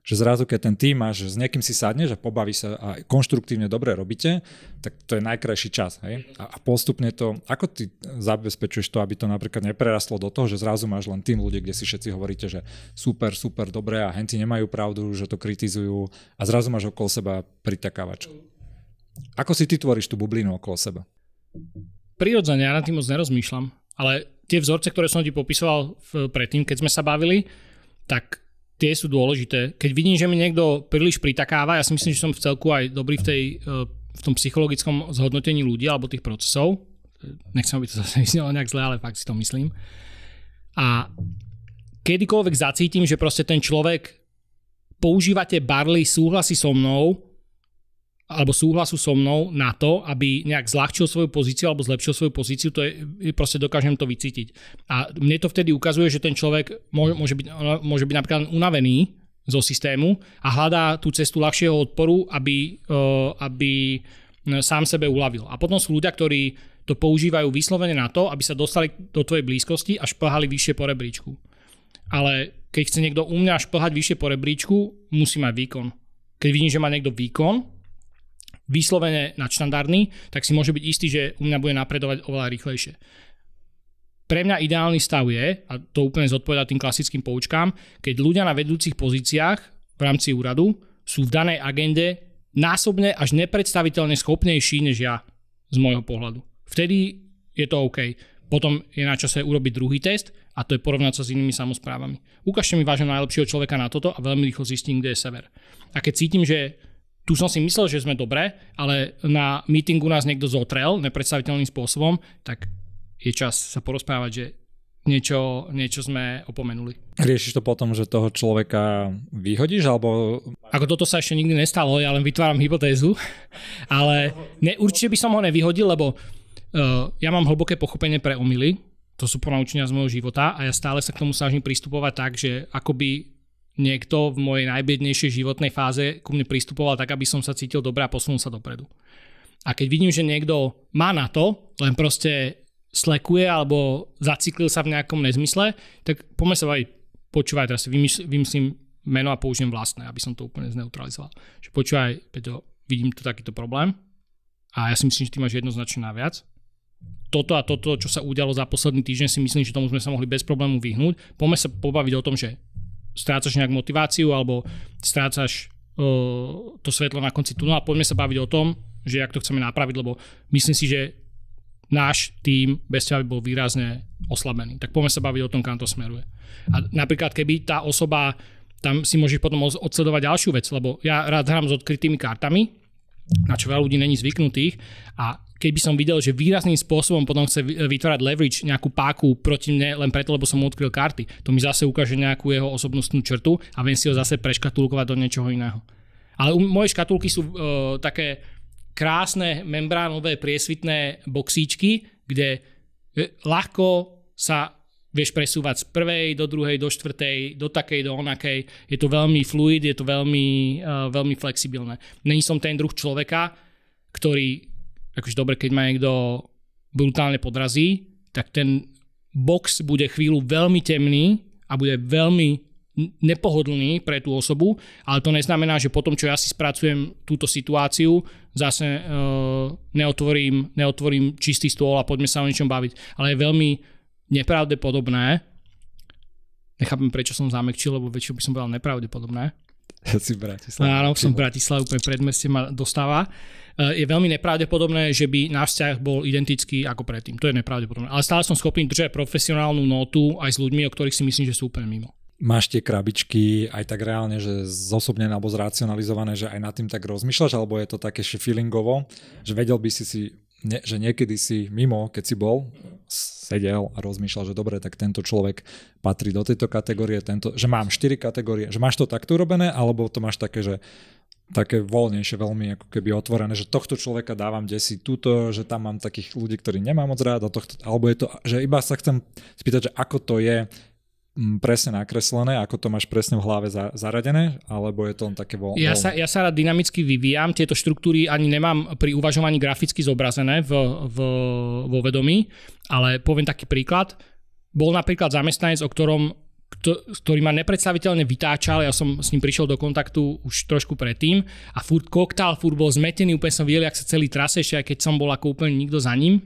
že zrazu keď ten tým máš, že s niekým si sadneš a pobaví sa a konštruktívne dobre robíte, tak to je najkrajší čas. Hej? A, a postupne to, ako ty zabezpečuješ to, aby to napríklad neprerastlo do toho, že zrazu máš len tým ľudí, kde si všetci hovoríte, že super, super, dobre a henci nemajú pravdu, že to kritizujú a zrazu máš okolo seba pritakávačov. Ako si ty tvoríš tú bublinu okolo seba? Prirodzene, ja na tým moc nerozmýšľam, ale tie vzorce, ktoré som ti popisoval predtým, keď sme sa bavili, tak tie sú dôležité. Keď vidím, že mi niekto príliš pritakáva, ja si myslím, že som v celku aj dobrý v, tej, eh, v tom psychologickom zhodnotení ľudí alebo tých procesov. Nechcem, aby to zase vyznelo nejak zle, ale fakt si to myslím. A kedykoľvek zacítim, že proste ten človek používate barly, súhlasí so mnou, alebo súhlasu so mnou na to, aby nejak zľahčil svoju pozíciu alebo zlepšil svoju pozíciu, to je, proste dokážem to vycítiť. A mne to vtedy ukazuje, že ten človek môže, môže, byť, no, môže byť napríklad unavený zo systému a hľadá tú cestu ľahšieho odporu, aby, e, aby e, sám sebe uľavil. A potom sú ľudia, ktorí to používajú vyslovene na to, aby sa dostali do tvojej blízkosti a šplhali vyššie po rebríčku. Ale keď chce niekto u mňa šplhať vyššie po rebríčku, musí mať výkon. Keď vidím, že má niekto výkon, vyslovene nadštandardný, tak si môže byť istý, že u mňa bude napredovať oveľa rýchlejšie. Pre mňa ideálny stav je, a to úplne zodpoveda tým klasickým poučkám, keď ľudia na vedúcich pozíciách v rámci úradu sú v danej agende násobne až nepredstaviteľne schopnejší než ja z môjho pohľadu. Vtedy je to OK. Potom je na čase urobiť druhý test a to je porovnať sa s inými samozprávami. Ukážte mi vášho najlepšieho človeka na toto a veľmi rýchlo zistím, kde je sever. A keď cítim, že tu som si myslel, že sme dobré, ale na mítingu nás niekto zotrel nepredstaviteľným spôsobom, tak je čas sa porozprávať, že niečo, niečo sme opomenuli. Riešiš to potom, že toho človeka vyhodíš, alebo... Ako toto sa ešte nikdy nestalo, ja len vytváram hypotézu, ale ne, určite by som ho nevyhodil, lebo uh, ja mám hlboké pochopenie pre omily, to sú ponaučenia z môjho života a ja stále sa k tomu snažím pristupovať tak, že akoby niekto v mojej najbiednejšej životnej fáze ku mne pristupoval tak, aby som sa cítil dobre a posunul sa dopredu. A keď vidím, že niekto má na to, len proste slekuje alebo zaciklil sa v nejakom nezmysle, tak poďme sa aj počúvaj, teraz vymyslím meno a použijem vlastné, aby som to úplne zneutralizoval. Že počúvaj, Peťo, vidím tu takýto problém a ja si myslím, že ty máš jednoznačne naviac. Toto a toto, čo sa udialo za posledný týždeň, si myslím, že tomu sme sa mohli bez problému vyhnúť. Poďme sa pobaviť o tom, že strácaš nejak motiváciu alebo strácaš uh, to svetlo na konci tunela. Poďme sa baviť o tom, že jak to chceme napraviť, lebo myslím si, že náš tým bez ťa by bol výrazne oslabený. Tak poďme sa baviť o tom, kam to smeruje. A napríklad, keby tá osoba, tam si môžeš potom odsledovať ďalšiu vec, lebo ja rád hrám s odkrytými kartami, na čo veľa ľudí není zvyknutých a keď by som videl, že výrazným spôsobom potom chce vytvárať leverage, nejakú páku proti mne len preto, lebo som mu odkryl karty, to mi zase ukáže nejakú jeho osobnostnú črtu a viem si ho zase preškatulkovať do niečoho iného. Ale moje škatulky sú uh, také krásne membránové priesvitné boxíčky, kde e, ľahko sa vieš presúvať z prvej do druhej, do štvrtej, do takej, do onakej. Je to veľmi fluid, je to veľmi, uh, veľmi flexibilné. Není som ten druh človeka, ktorý, akože dobre, keď ma niekto brutálne podrazí, tak ten box bude chvíľu veľmi temný a bude veľmi nepohodlný pre tú osobu, ale to neznamená, že potom, čo ja si spracujem túto situáciu, zase uh, neotvorím, neotvorím čistý stôl a poďme sa o niečom baviť. Ale je veľmi nepravdepodobné. Nechápem, prečo som zamekčil, lebo väčšinou by som povedal nepravdepodobné. Ja si Bratislava. Áno, som Bratislava, úplne predmestie ma dostáva. Eh, je veľmi nepravdepodobné, že by náš vzťah bol identický ako predtým. To je nepravdepodobné. Ale stále som schopný držať profesionálnu notu aj s ľuďmi, o ktorých si myslím, že sú úplne mimo. Máš tie krabičky aj tak reálne, že zosobnené alebo zracionalizované, že aj nad tým tak rozmýšľaš, alebo je to také feelingovo, že vedel by si si ne, že niekedy si mimo, keď si bol, sedel a rozmýšľal, že dobre, tak tento človek patrí do tejto kategórie, tento, že mám 4 kategórie, že máš to takto urobené, alebo to máš také, že také voľnejšie, veľmi ako keby otvorené, že tohto človeka dávam desi túto, že tam mám takých ľudí, ktorí nemám moc rád, a tohto, alebo je to, že iba sa chcem spýtať, že ako to je presne nakreslené, ako to máš presne v hlave za, zaradené, alebo je to len také voľné? Ja sa, ja sa rád dynamicky vyvíjam, tieto štruktúry ani nemám pri uvažovaní graficky zobrazené v, v, vo vedomí, ale poviem taký príklad. Bol napríklad zamestnanec, o ktorom ktorý ma nepredstaviteľne vytáčal, ja som s ním prišiel do kontaktu už trošku predtým a furt koktál, furt bol zmetený, úplne som videl, ak sa celý traseš, aj keď som bol ako úplne nikto za ním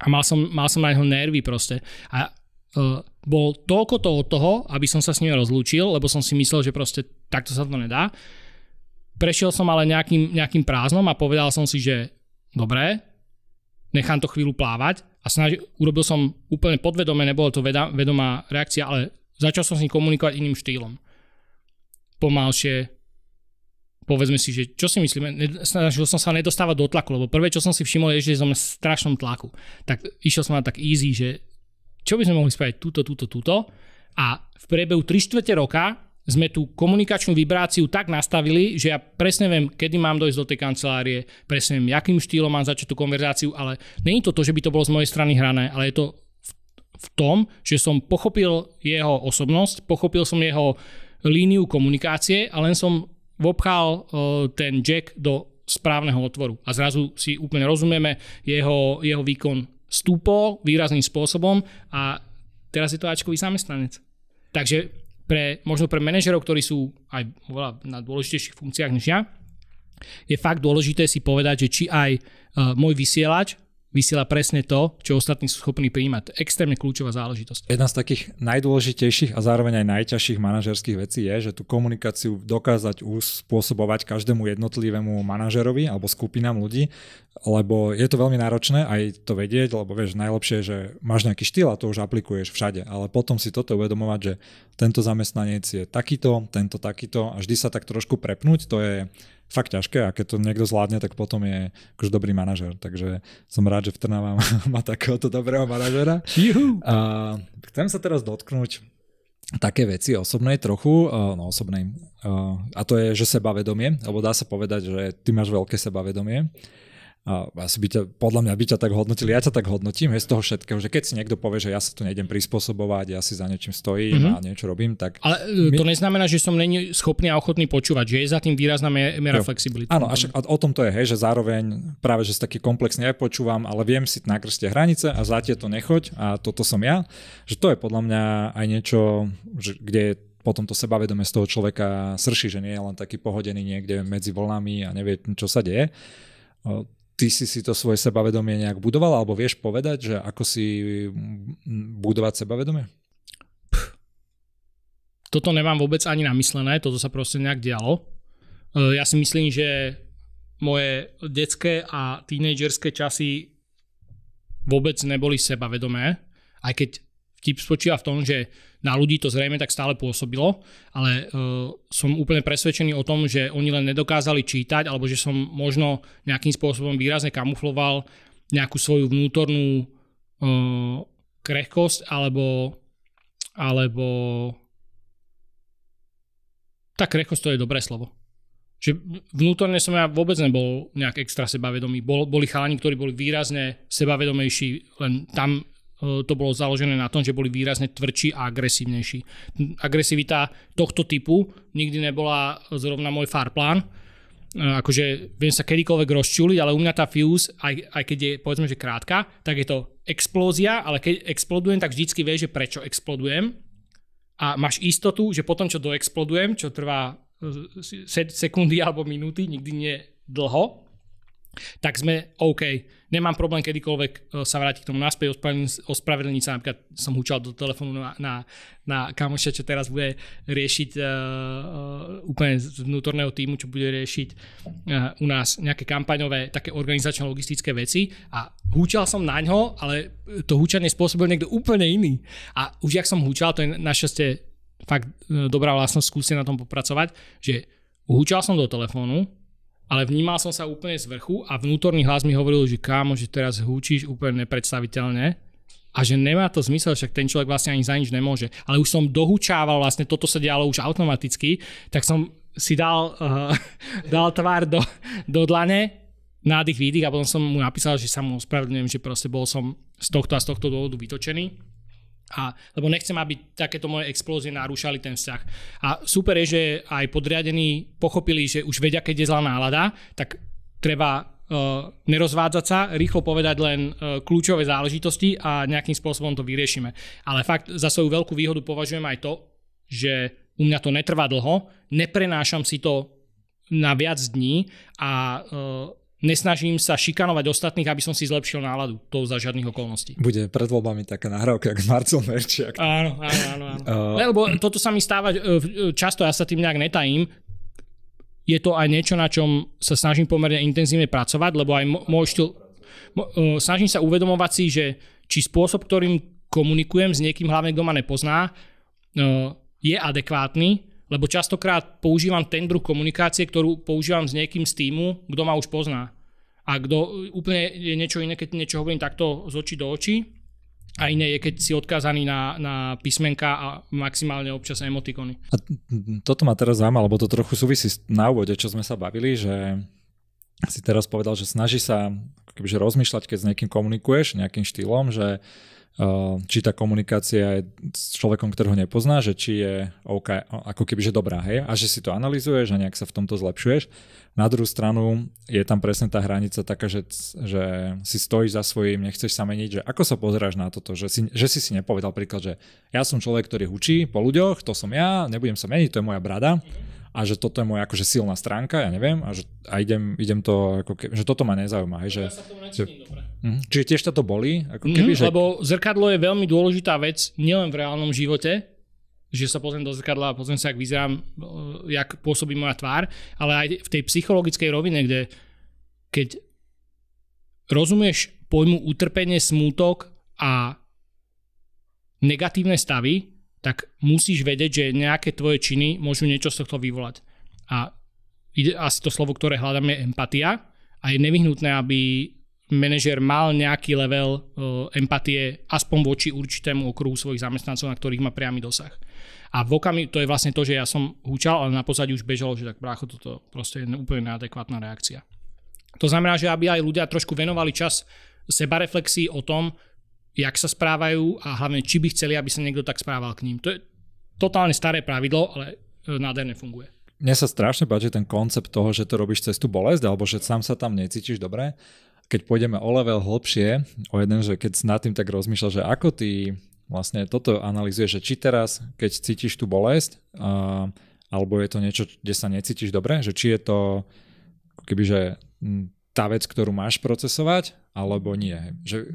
a mal som, mal som na jeho nervy proste. A E, bol toľko toho od toho, aby som sa s ním rozlúčil, lebo som si myslel, že proste takto sa to nedá. Prešiel som ale nejakým, nejakým prázdnom a povedal som si, že dobre, nechám to chvíľu plávať a snaž, urobil som úplne podvedome, nebolo to veda, vedomá reakcia, ale začal som s ním komunikovať iným štýlom. Pomalšie, povedzme si, že čo si myslíme, snažil som sa nedostávať do tlaku, lebo prvé, čo som si všimol, je, že som v strašnom tlaku. Tak išiel som na tak easy, že čo by sme mohli spraviť túto, túto, túto. A v priebehu 3 čtvrte roka sme tú komunikačnú vibráciu tak nastavili, že ja presne viem, kedy mám dojsť do tej kancelárie, presne viem, akým štýlom mám začať tú konverzáciu, ale není to to, že by to bolo z mojej strany hrané, ale je to v, v tom, že som pochopil jeho osobnosť, pochopil som jeho líniu komunikácie a len som vopchal uh, e, ten jack do správneho otvoru a zrazu si úplne rozumieme, jeho, jeho výkon stúpol výrazným spôsobom a teraz je to Ačkový zamestnanec. Takže pre, možno pre manažerov, ktorí sú aj voľa na dôležitejších funkciách než ja, je fakt dôležité si povedať, že či aj uh, môj vysielač vysiela presne to, čo ostatní sú schopní príjmať. Extrémne kľúčová záležitosť. Jedna z takých najdôležitejších a zároveň aj najťažších manažerských vecí je, že tú komunikáciu dokázať uspôsobovať každému jednotlivému manažerovi alebo skupinám ľudí, lebo je to veľmi náročné aj to vedieť, lebo vieš, najlepšie je, že máš nejaký štýl a to už aplikuješ všade, ale potom si toto uvedomovať, že tento zamestnanec je takýto, tento takýto a vždy sa tak trošku prepnúť, to je fakt ťažké a keď to niekto zvládne, tak potom je akože dobrý manažer. Takže som rád, že v Trnava má takéhoto dobrého manažera. A chcem sa teraz dotknúť také veci osobnej trochu, no osobnej, a to je, že sebavedomie, alebo dá sa povedať, že ty máš veľké sebavedomie a asi by ťa, podľa mňa by ťa tak hodnotili, ja ťa tak hodnotím hej, z toho všetkého, že keď si niekto povie, že ja sa tu nejdem prispôsobovať, ja si za niečím stojím mm-hmm. a niečo robím, tak... Ale e, my... to neznamená, že som není schopný a ochotný počúvať, že je za tým výrazná miera flexibility. Áno, a, a o tom to je, hej, že zároveň práve, že si taký komplex aj počúvam, ale viem si na krste hranice a za tieto nechoď a toto som ja, že to je podľa mňa aj niečo, že, kde je potom to sebavedomie z toho človeka srší, že nie je len taký pohodený niekde medzi vlnami a nevie, čo sa deje ty si si to svoje sebavedomie nejak budoval, alebo vieš povedať, že ako si budovať sebavedomie? Toto nemám vôbec ani namyslené, toto sa proste nejak dialo. E, ja si myslím, že moje detské a tínejdžerské časy vôbec neboli sebavedomé, aj keď vtip spočíva v tom, že na ľudí to zrejme tak stále pôsobilo, ale uh, som úplne presvedčený o tom, že oni len nedokázali čítať, alebo že som možno nejakým spôsobom výrazne kamufloval nejakú svoju vnútornú uh, krehkosť, alebo, alebo tá krehkosť to je dobré slovo. Že vnútorne som ja vôbec nebol nejak extra sebavedomý. Bol, boli chalani, ktorí boli výrazne sebavedomejší, len tam E, to bolo založené na tom, že boli výrazne tvrdší a agresívnejší. Agresivita tohto typu nikdy nebola zrovna môj farplán, e, akože viem sa kedykoľvek rozčuliť, ale u mňa tá fuse, aj, aj keď je povedzme, že krátka, tak je to explózia, ale keď explodujem, tak vždycky vie, že prečo explodujem a máš istotu, že potom, čo doexplodujem, čo trvá e, sekundy alebo minúty, nikdy nie dlho, tak sme OK. Nemám problém kedykoľvek e, sa vrátiť k tomu naspäť, ospravedlniť sa, napríklad som hučal do telefónu na, na, na kamoša, čo teraz bude riešiť uh, úplne z vnútorného týmu, čo bude riešiť uh, u nás nejaké kampaňové, také organizačno-logistické veci a húčal som na ňo, ale to húčanie spôsobil niekto úplne iný. A už jak som húčal, to je našťastie fakt dobrá vlastnosť, skúste na tom popracovať, že húčal som do telefónu, ale vnímal som sa úplne z vrchu a vnútorný hlas mi hovoril, že kámo, že teraz húčiš úplne nepredstaviteľne a že nemá to zmysel, však ten človek vlastne ani za nič nemôže. Ale už som dohučával, vlastne toto sa dialo už automaticky, tak som si dal, uh, dal tvár do, do dlane, nádych, výdych a potom som mu napísal, že sa mu ospravedlňujem, že proste bol som z tohto a z tohto dôvodu vytočený a, lebo nechcem, aby takéto moje explózie narúšali ten vzťah. A super je, že aj podriadení pochopili, že už vedia, keď je zlá nálada, tak treba Uh, nerozvádzať sa, rýchlo povedať len uh, kľúčové záležitosti a nejakým spôsobom to vyriešime. Ale fakt za svoju veľkú výhodu považujem aj to, že u mňa to netrvá dlho, neprenášam si to na viac dní a uh, nesnažím sa šikanovať ostatných, aby som si zlepšil náladu. To za žiadnych okolností. Bude pred voľbami taká nahrávka, ako Marcel Merčiak. Áno, áno, áno. áno. Uh... Lebo toto sa mi stáva e, e, často, ja sa tým nejak netajím, je to aj niečo, na čom sa snažím pomerne intenzívne pracovať, lebo aj môj štýl... E, snažím sa uvedomovať si, že či spôsob, ktorým komunikujem s niekým, hlavne kto ma nepozná, je adekvátny lebo častokrát používam ten druh komunikácie, ktorú používam s niekým z týmu, kto ma už pozná. A kto e, úplne je niečo iné, keď niečo hovorím takto z očí do očí a iné je, keď si odkázaný na, na písmenka a maximálne občas emotikony. A toto ma teraz zaujíma, lebo to trochu súvisí na úvode, čo sme sa bavili, že si teraz povedal, že snaží sa kebyže rozmýšľať, keď s niekým komunikuješ nejakým štýlom, že uh, Eh, či tá komunikácia je s človekom, ktorého nepozná, že či je OK, ako keby, že dobrá, hej, a že si to analizuješ a nejak sa v tomto zlepšuješ. Na druhú stranu je tam presne tá hranica taká, že, že si stojíš za svojím, nechceš sa meniť, že ako sa pozráš na toto, že si, že si si nepovedal príklad, že ja som človek, ktorý hučí po ľuďoch, to som ja, nebudem sa meniť, to je moja brada a že toto je moja akože silná stránka, ja neviem, a, že, a idem, idem to, ako keby, že toto ma nezaujíma, hej, že, ja tomu Mm-hmm. Čiže tiež to boli? Ako keby, mm-hmm, že... Lebo zrkadlo je veľmi dôležitá vec nielen v reálnom živote, že sa pozriem do zrkadla a pozriem sa, ak vyzerám, eh, jak pôsobí moja tvár, ale aj v tej psychologickej rovine, kde keď rozumieš pojmu utrpenie, smútok a negatívne stavy, tak musíš vedieť, že nejaké tvoje činy môžu niečo z tohto vyvolať. A ide, asi to slovo, ktoré hľadám, je empatia a je nevyhnutné, aby manažer mal nejaký level e, empatie aspoň voči určitému okruhu svojich zamestnancov, na ktorých má priamy dosah. A v okami, to je vlastne to, že ja som húčal, ale na pozadí už bežalo, že tak brácho, toto proste je úplne neadekvátna reakcia. To znamená, že aby aj ľudia trošku venovali čas sebareflexí o tom, jak sa správajú a hlavne, či by chceli, aby sa niekto tak správal k ním. To je totálne staré pravidlo, ale e, nádherne funguje. Mne sa strašne páči ten koncept toho, že to robíš cez tú bolesť, alebo že sám sa tam necítiš dobre, keď pôjdeme o level hlbšie, o jeden, že keď nad tým tak rozmýšľal, že ako ty vlastne toto analizuješ, že či teraz, keď cítiš tú bolesť, uh, alebo je to niečo, kde sa necítiš dobre, že či je to kebyže tá vec, ktorú máš procesovať, alebo nie. Že,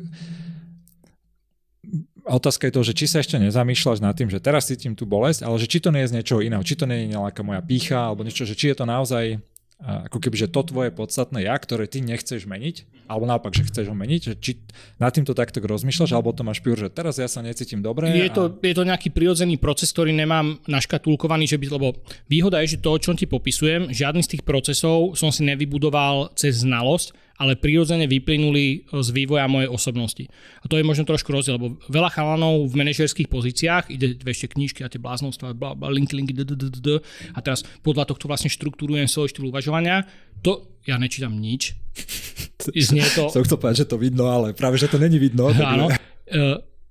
otázka je to, že či sa ešte nezamýšľaš nad tým, že teraz cítim tú bolesť, ale že či to nie je z niečoho iného, či to nie je nejaká moja pícha, alebo niečo, že či je to naozaj ako keby, že to tvoje podstatné ja, ktoré ty nechceš meniť, alebo naopak, že chceš ho meniť, že či nad týmto takto rozmýšľaš, alebo to máš pure, že teraz ja sa necítim dobre. Je, a... to, je to nejaký prirodzený proces, ktorý nemám naškatulkovaný, že by, lebo výhoda je, že to, o čom ti popisujem, žiadny z tých procesov som si nevybudoval cez znalosť, ale prirodzene vyplynuli e, z vývoja mojej osobnosti. A to je možno trošku rozdiel, lebo veľa chalanov v manažerských pozíciách ide ešte knižky a tie bláznostva, bla, linky, linky, d, d, d, d, a teraz podľa tohto vlastne štruktúrujem svoj štýl uvažovania. To ja nečítam nič. Znie to... Som chcel povedať, že to vidno, ale práve, že to není vidno. Áno. E,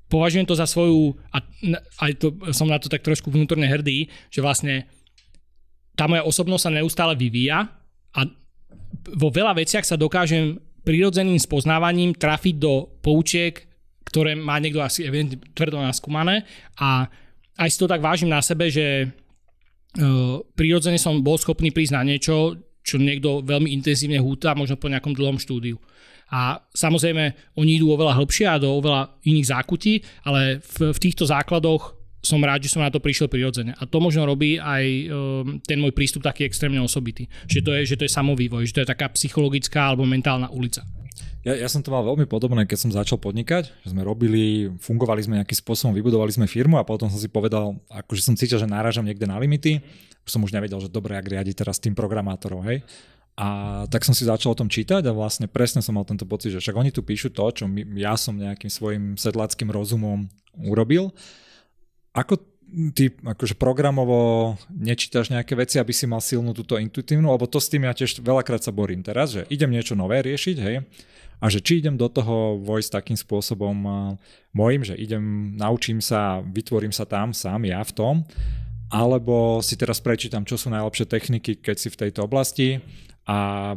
považujem to za svoju, a aj to, som na to tak trošku vnútorne hrdý, že vlastne tá moja osobnosť sa neustále vyvíja a vo veľa veciach sa dokážem prirodzeným spoznávaním trafiť do poučiek, ktoré má niekto asi evidentne tvrdo naskúmané a aj si to tak vážim na sebe, že e, prirodzene som bol schopný prísť na niečo, čo niekto veľmi intenzívne húta, možno po nejakom dlhom štúdiu. A samozrejme, oni idú oveľa hĺbšie a do oveľa iných zákutí, ale v, v týchto základoch som rád, že som na to prišiel prirodzene. A to možno robí aj ehm, ten môj prístup taký extrémne osobitý. Že to je, že to je samovývoj, že to je taká psychologická alebo mentálna ulica. Ja, ja som to mal veľmi podobné, keď som začal podnikať, že sme robili, fungovali sme nejakým spôsobom, vybudovali sme firmu a potom som si povedal, akože som cítil, že náražam niekde na limity, už som už nevedel, že dobre, ak riadiť teraz tým programátorov, hej. A tak som si začal o tom čítať a vlastne presne som mal tento pocit, že však oni tu píšu to, čo my, ja som nejakým svojim sedláckým rozumom urobil ako ty akože programovo nečítaš nejaké veci, aby si mal silnú túto intuitívnu, lebo to s tým ja tiež veľakrát sa borím teraz, že idem niečo nové riešiť, hej, a že či idem do toho vojsť takým spôsobom eh, môjim, že idem, naučím sa, vytvorím sa tam sám, ja v tom, alebo si teraz prečítam, čo sú najlepšie techniky, keď si v tejto oblasti a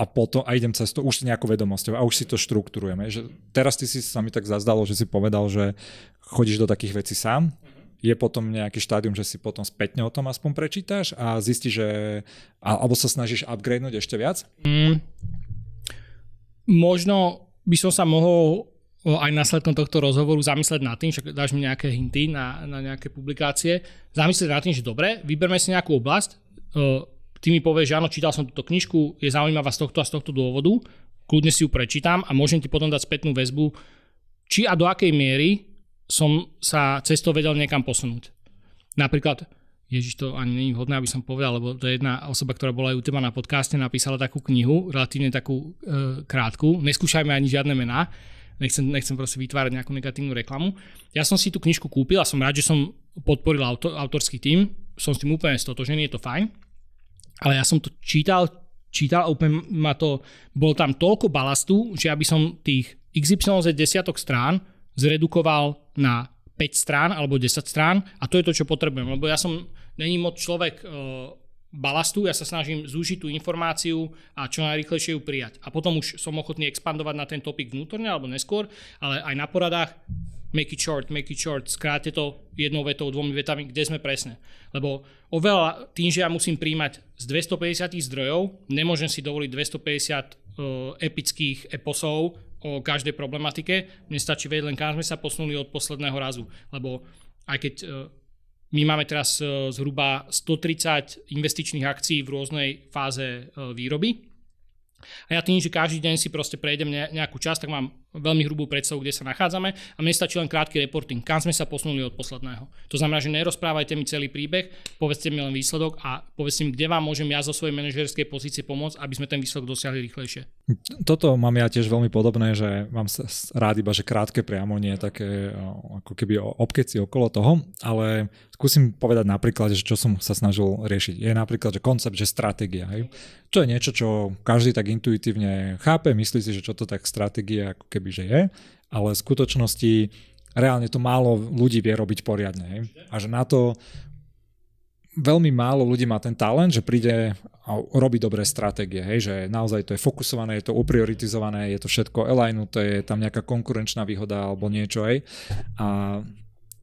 a potom a idem cez to už s nejakou vedomosťou a už si to štruktúrujeme. Že teraz ty si sa mi tak zazdalo, že si povedal, že chodíš do takých vecí sám, mhm. je potom nejaký štádium, že si potom spätne o tom aspoň prečítaš a zistíš, že... A, alebo sa snažíš upgradenúť ešte viac? Mm, možno by som sa mohol e, aj následkom tohto rozhovoru zamyslieť nad tým, však dáš mi nejaké hinty na, na nejaké publikácie, zamyslieť nad tým, že dobre, vyberme si nejakú oblasť, e, ty mi povieš, že áno, čítal som túto knižku, je zaujímavá z tohto a z tohto dôvodu, kľudne si ju prečítam a môžem ti potom dať spätnú väzbu, či a do akej miery som sa cesto vedel niekam posunúť. Napríklad, Ježiš, to ani není vhodné, aby som povedal, lebo to je jedna osoba, ktorá bola aj u teba na podcaste, napísala takú knihu, relatívne takú e, krátku, neskúšajme ani žiadne mená, nechcem, nechcem proste vytvárať nejakú negatívnu reklamu. Ja som si tú knižku kúpil a som rád, že som podporil autor, autorský tým, som s tým úplne stotožený, je to fajn ale ja som to čítal, čítal a úplne ma to, bol tam toľko balastu, že aby som tých XYZ desiatok strán zredukoval na 5 strán alebo 10 strán a to je to, čo potrebujem, lebo ja som, není moc človek e, balastu, ja sa snažím zúžiť tú informáciu a čo najrychlejšie ju prijať. A potom už som ochotný expandovať na ten topik vnútorne alebo neskôr, ale aj na poradách make it short, make it short, skráte to jednou vetou, dvomi vetami, kde sme presne. Lebo oveľa, tým, že ja musím príjmať z 250 zdrojov nemôžem si dovoliť 250 uh, e, epických eposov o každej problematike. Mne stačí vedieť len, kam sme sa posunuli od posledného razu. Lebo aj keď uh, my máme teraz uh, zhruba 130 investičných akcií v rôznej fáze uh, výroby, a ja tým, že každý deň si proste prejdem nejakú časť, tak mám veľmi hrubú predstavu, kde sa nachádzame a mne stačí len krátky reporting, kam sme sa posunuli od posledného. To znamená, že nerozprávajte mi celý príbeh, povedzte mi len výsledok a povedzte mi, kde vám môžem ja zo svojej manažerskej pozície pomôcť, aby sme ten výsledok dosiahli rýchlejšie. Toto mám ja tiež veľmi podobné, že mám rád iba, že krátke priamo, nie také ako keby obkeci okolo toho, ale skúsim povedať napríklad, že čo som sa snažil riešiť. Je napríklad, že koncept, že stratégia. To je niečo, čo každý tak intuitívne chápe, myslí si, že čo to tak stratégia ako keby keby že je, ale v skutočnosti reálne to málo ľudí vie robiť poriadne. Hej. A že na to veľmi málo ľudí má ten talent, že príde a robí dobré stratégie, hej, že naozaj to je fokusované, je to uprioritizované, je to všetko elajnuté, je tam nejaká konkurenčná výhoda alebo niečo, hej. A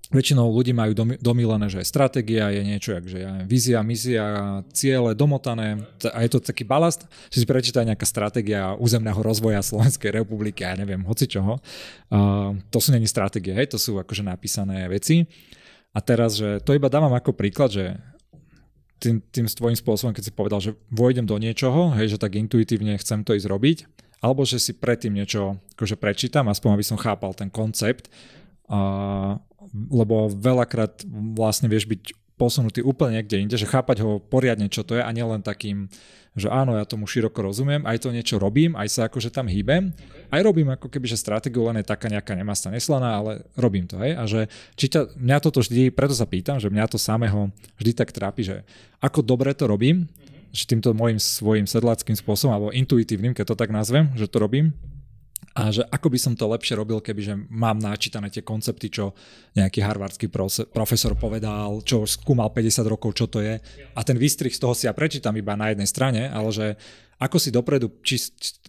väčšinou ľudí majú domilené, že stratégia je niečo, jak, že ja neviem, vízia, misia, ciele, domotané a je to taký balast, že si prečíta nejaká stratégia územného rozvoja Slovenskej republiky, ja neviem, hoci čoho. Uh, to sú není stratégie, hej, to sú akože napísané veci. A teraz, že to iba dávam ako príklad, že tým, tým tvojim spôsobom, keď si povedal, že vojdem do niečoho, hej, že tak intuitívne chcem to ísť robiť, alebo že si predtým niečo akože prečítam, aspoň aby som chápal ten koncept, uh, lebo veľakrát vlastne vieš byť posunutý úplne niekde inde, že chápať ho poriadne, čo to je a nielen takým, že áno, ja tomu široko rozumiem, aj to niečo robím, aj sa akože tam hýbem, aj robím ako keby, že stratégiu len je taká nejaká nemasta neslaná, ale robím to, hej, a že či ťa, mňa toto vždy, preto sa pýtam, že mňa to samého vždy tak trápi, že ako dobre to robím, že týmto môjim svojim sedláckým spôsobom, alebo intuitívnym, keď to tak nazvem, že to robím, a že ako by som to lepšie robil, keby že mám načítané tie koncepty, čo nejaký harvardský profesor povedal, čo už skúmal 50 rokov, čo to je a ten výstrih z toho si ja prečítam iba na jednej strane, ale že ako si dopredu či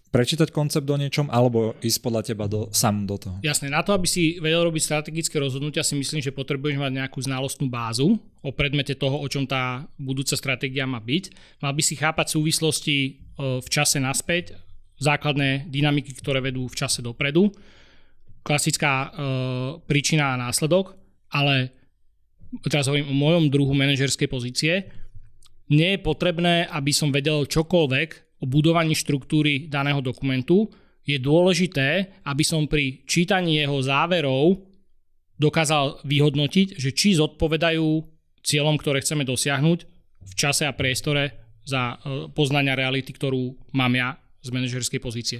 prečítať koncept o niečom alebo ísť podľa teba do, sám do toho? Jasne, na to, aby si vedel robiť strategické rozhodnutia, si myslím, že potrebuješ mať nejakú znalostnú bázu o predmete toho, o čom tá budúca stratégia má byť. Mal by si chápať súvislosti e, v čase naspäť základné dynamiky, ktoré vedú v čase dopredu. Klasická e, príčina a následok, ale teraz hovorím o mojom druhu manažerskej pozície, nie je potrebné, aby som vedel čokoľvek o budovaní štruktúry daného dokumentu. Je dôležité, aby som pri čítaní jeho záverov dokázal vyhodnotiť, že či zodpovedajú cieľom, ktoré chceme dosiahnuť v čase a priestore za e, poznania reality, ktorú mám ja z manažerskej pozície.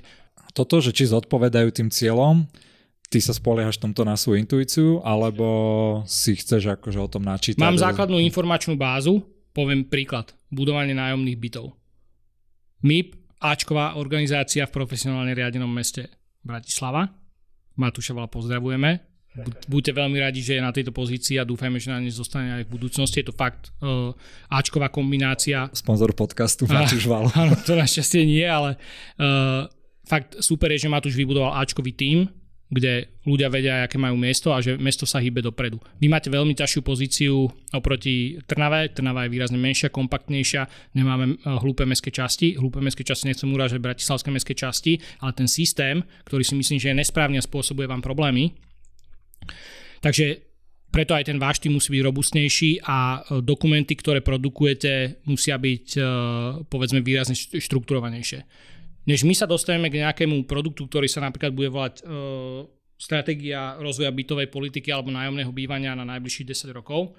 Toto, že či zodpovedajú tým cieľom, ty sa spoliehaš tomto na svoju intuíciu, alebo si chceš akože o tom načítať? Mám základnú informačnú bázu, poviem príklad, budovanie nájomných bytov. MIP, Ačková organizácia v profesionálne riadenom meste Bratislava. veľa pozdravujeme buďte veľmi radi, že je na tejto pozícii a dúfajme, že na nej zostane aj v budúcnosti. Je to fakt uh, Ačková kombinácia. Sponzor podcastu Matúš Val. Áno, to našťastie nie, ale uh, fakt super je, že Matúš vybudoval Ačkový tím, kde ľudia vedia, aké majú miesto a že mesto sa hýbe dopredu. Vy máte veľmi ťažšiu pozíciu oproti Trnave. Trnava je výrazne menšia, kompaktnejšia, nemáme eh, hlúpe mestské časti. Hlúpe mestské časti nechcem uražať bratislavské mestské časti, ale ten systém, ktorý si myslím, že je nesprávne a spôsobuje vám problémy, Takže preto aj ten váš tým musí byť robustnejší a e, dokumenty, ktoré produkujete, musia byť e, povedzme výrazne štrukturovanejšie. Než my sa dostaneme k nejakému produktu, ktorý sa napríklad bude volať e, stratégia rozvoja bytovej politiky alebo nájomného bývania na najbližších 10 rokov,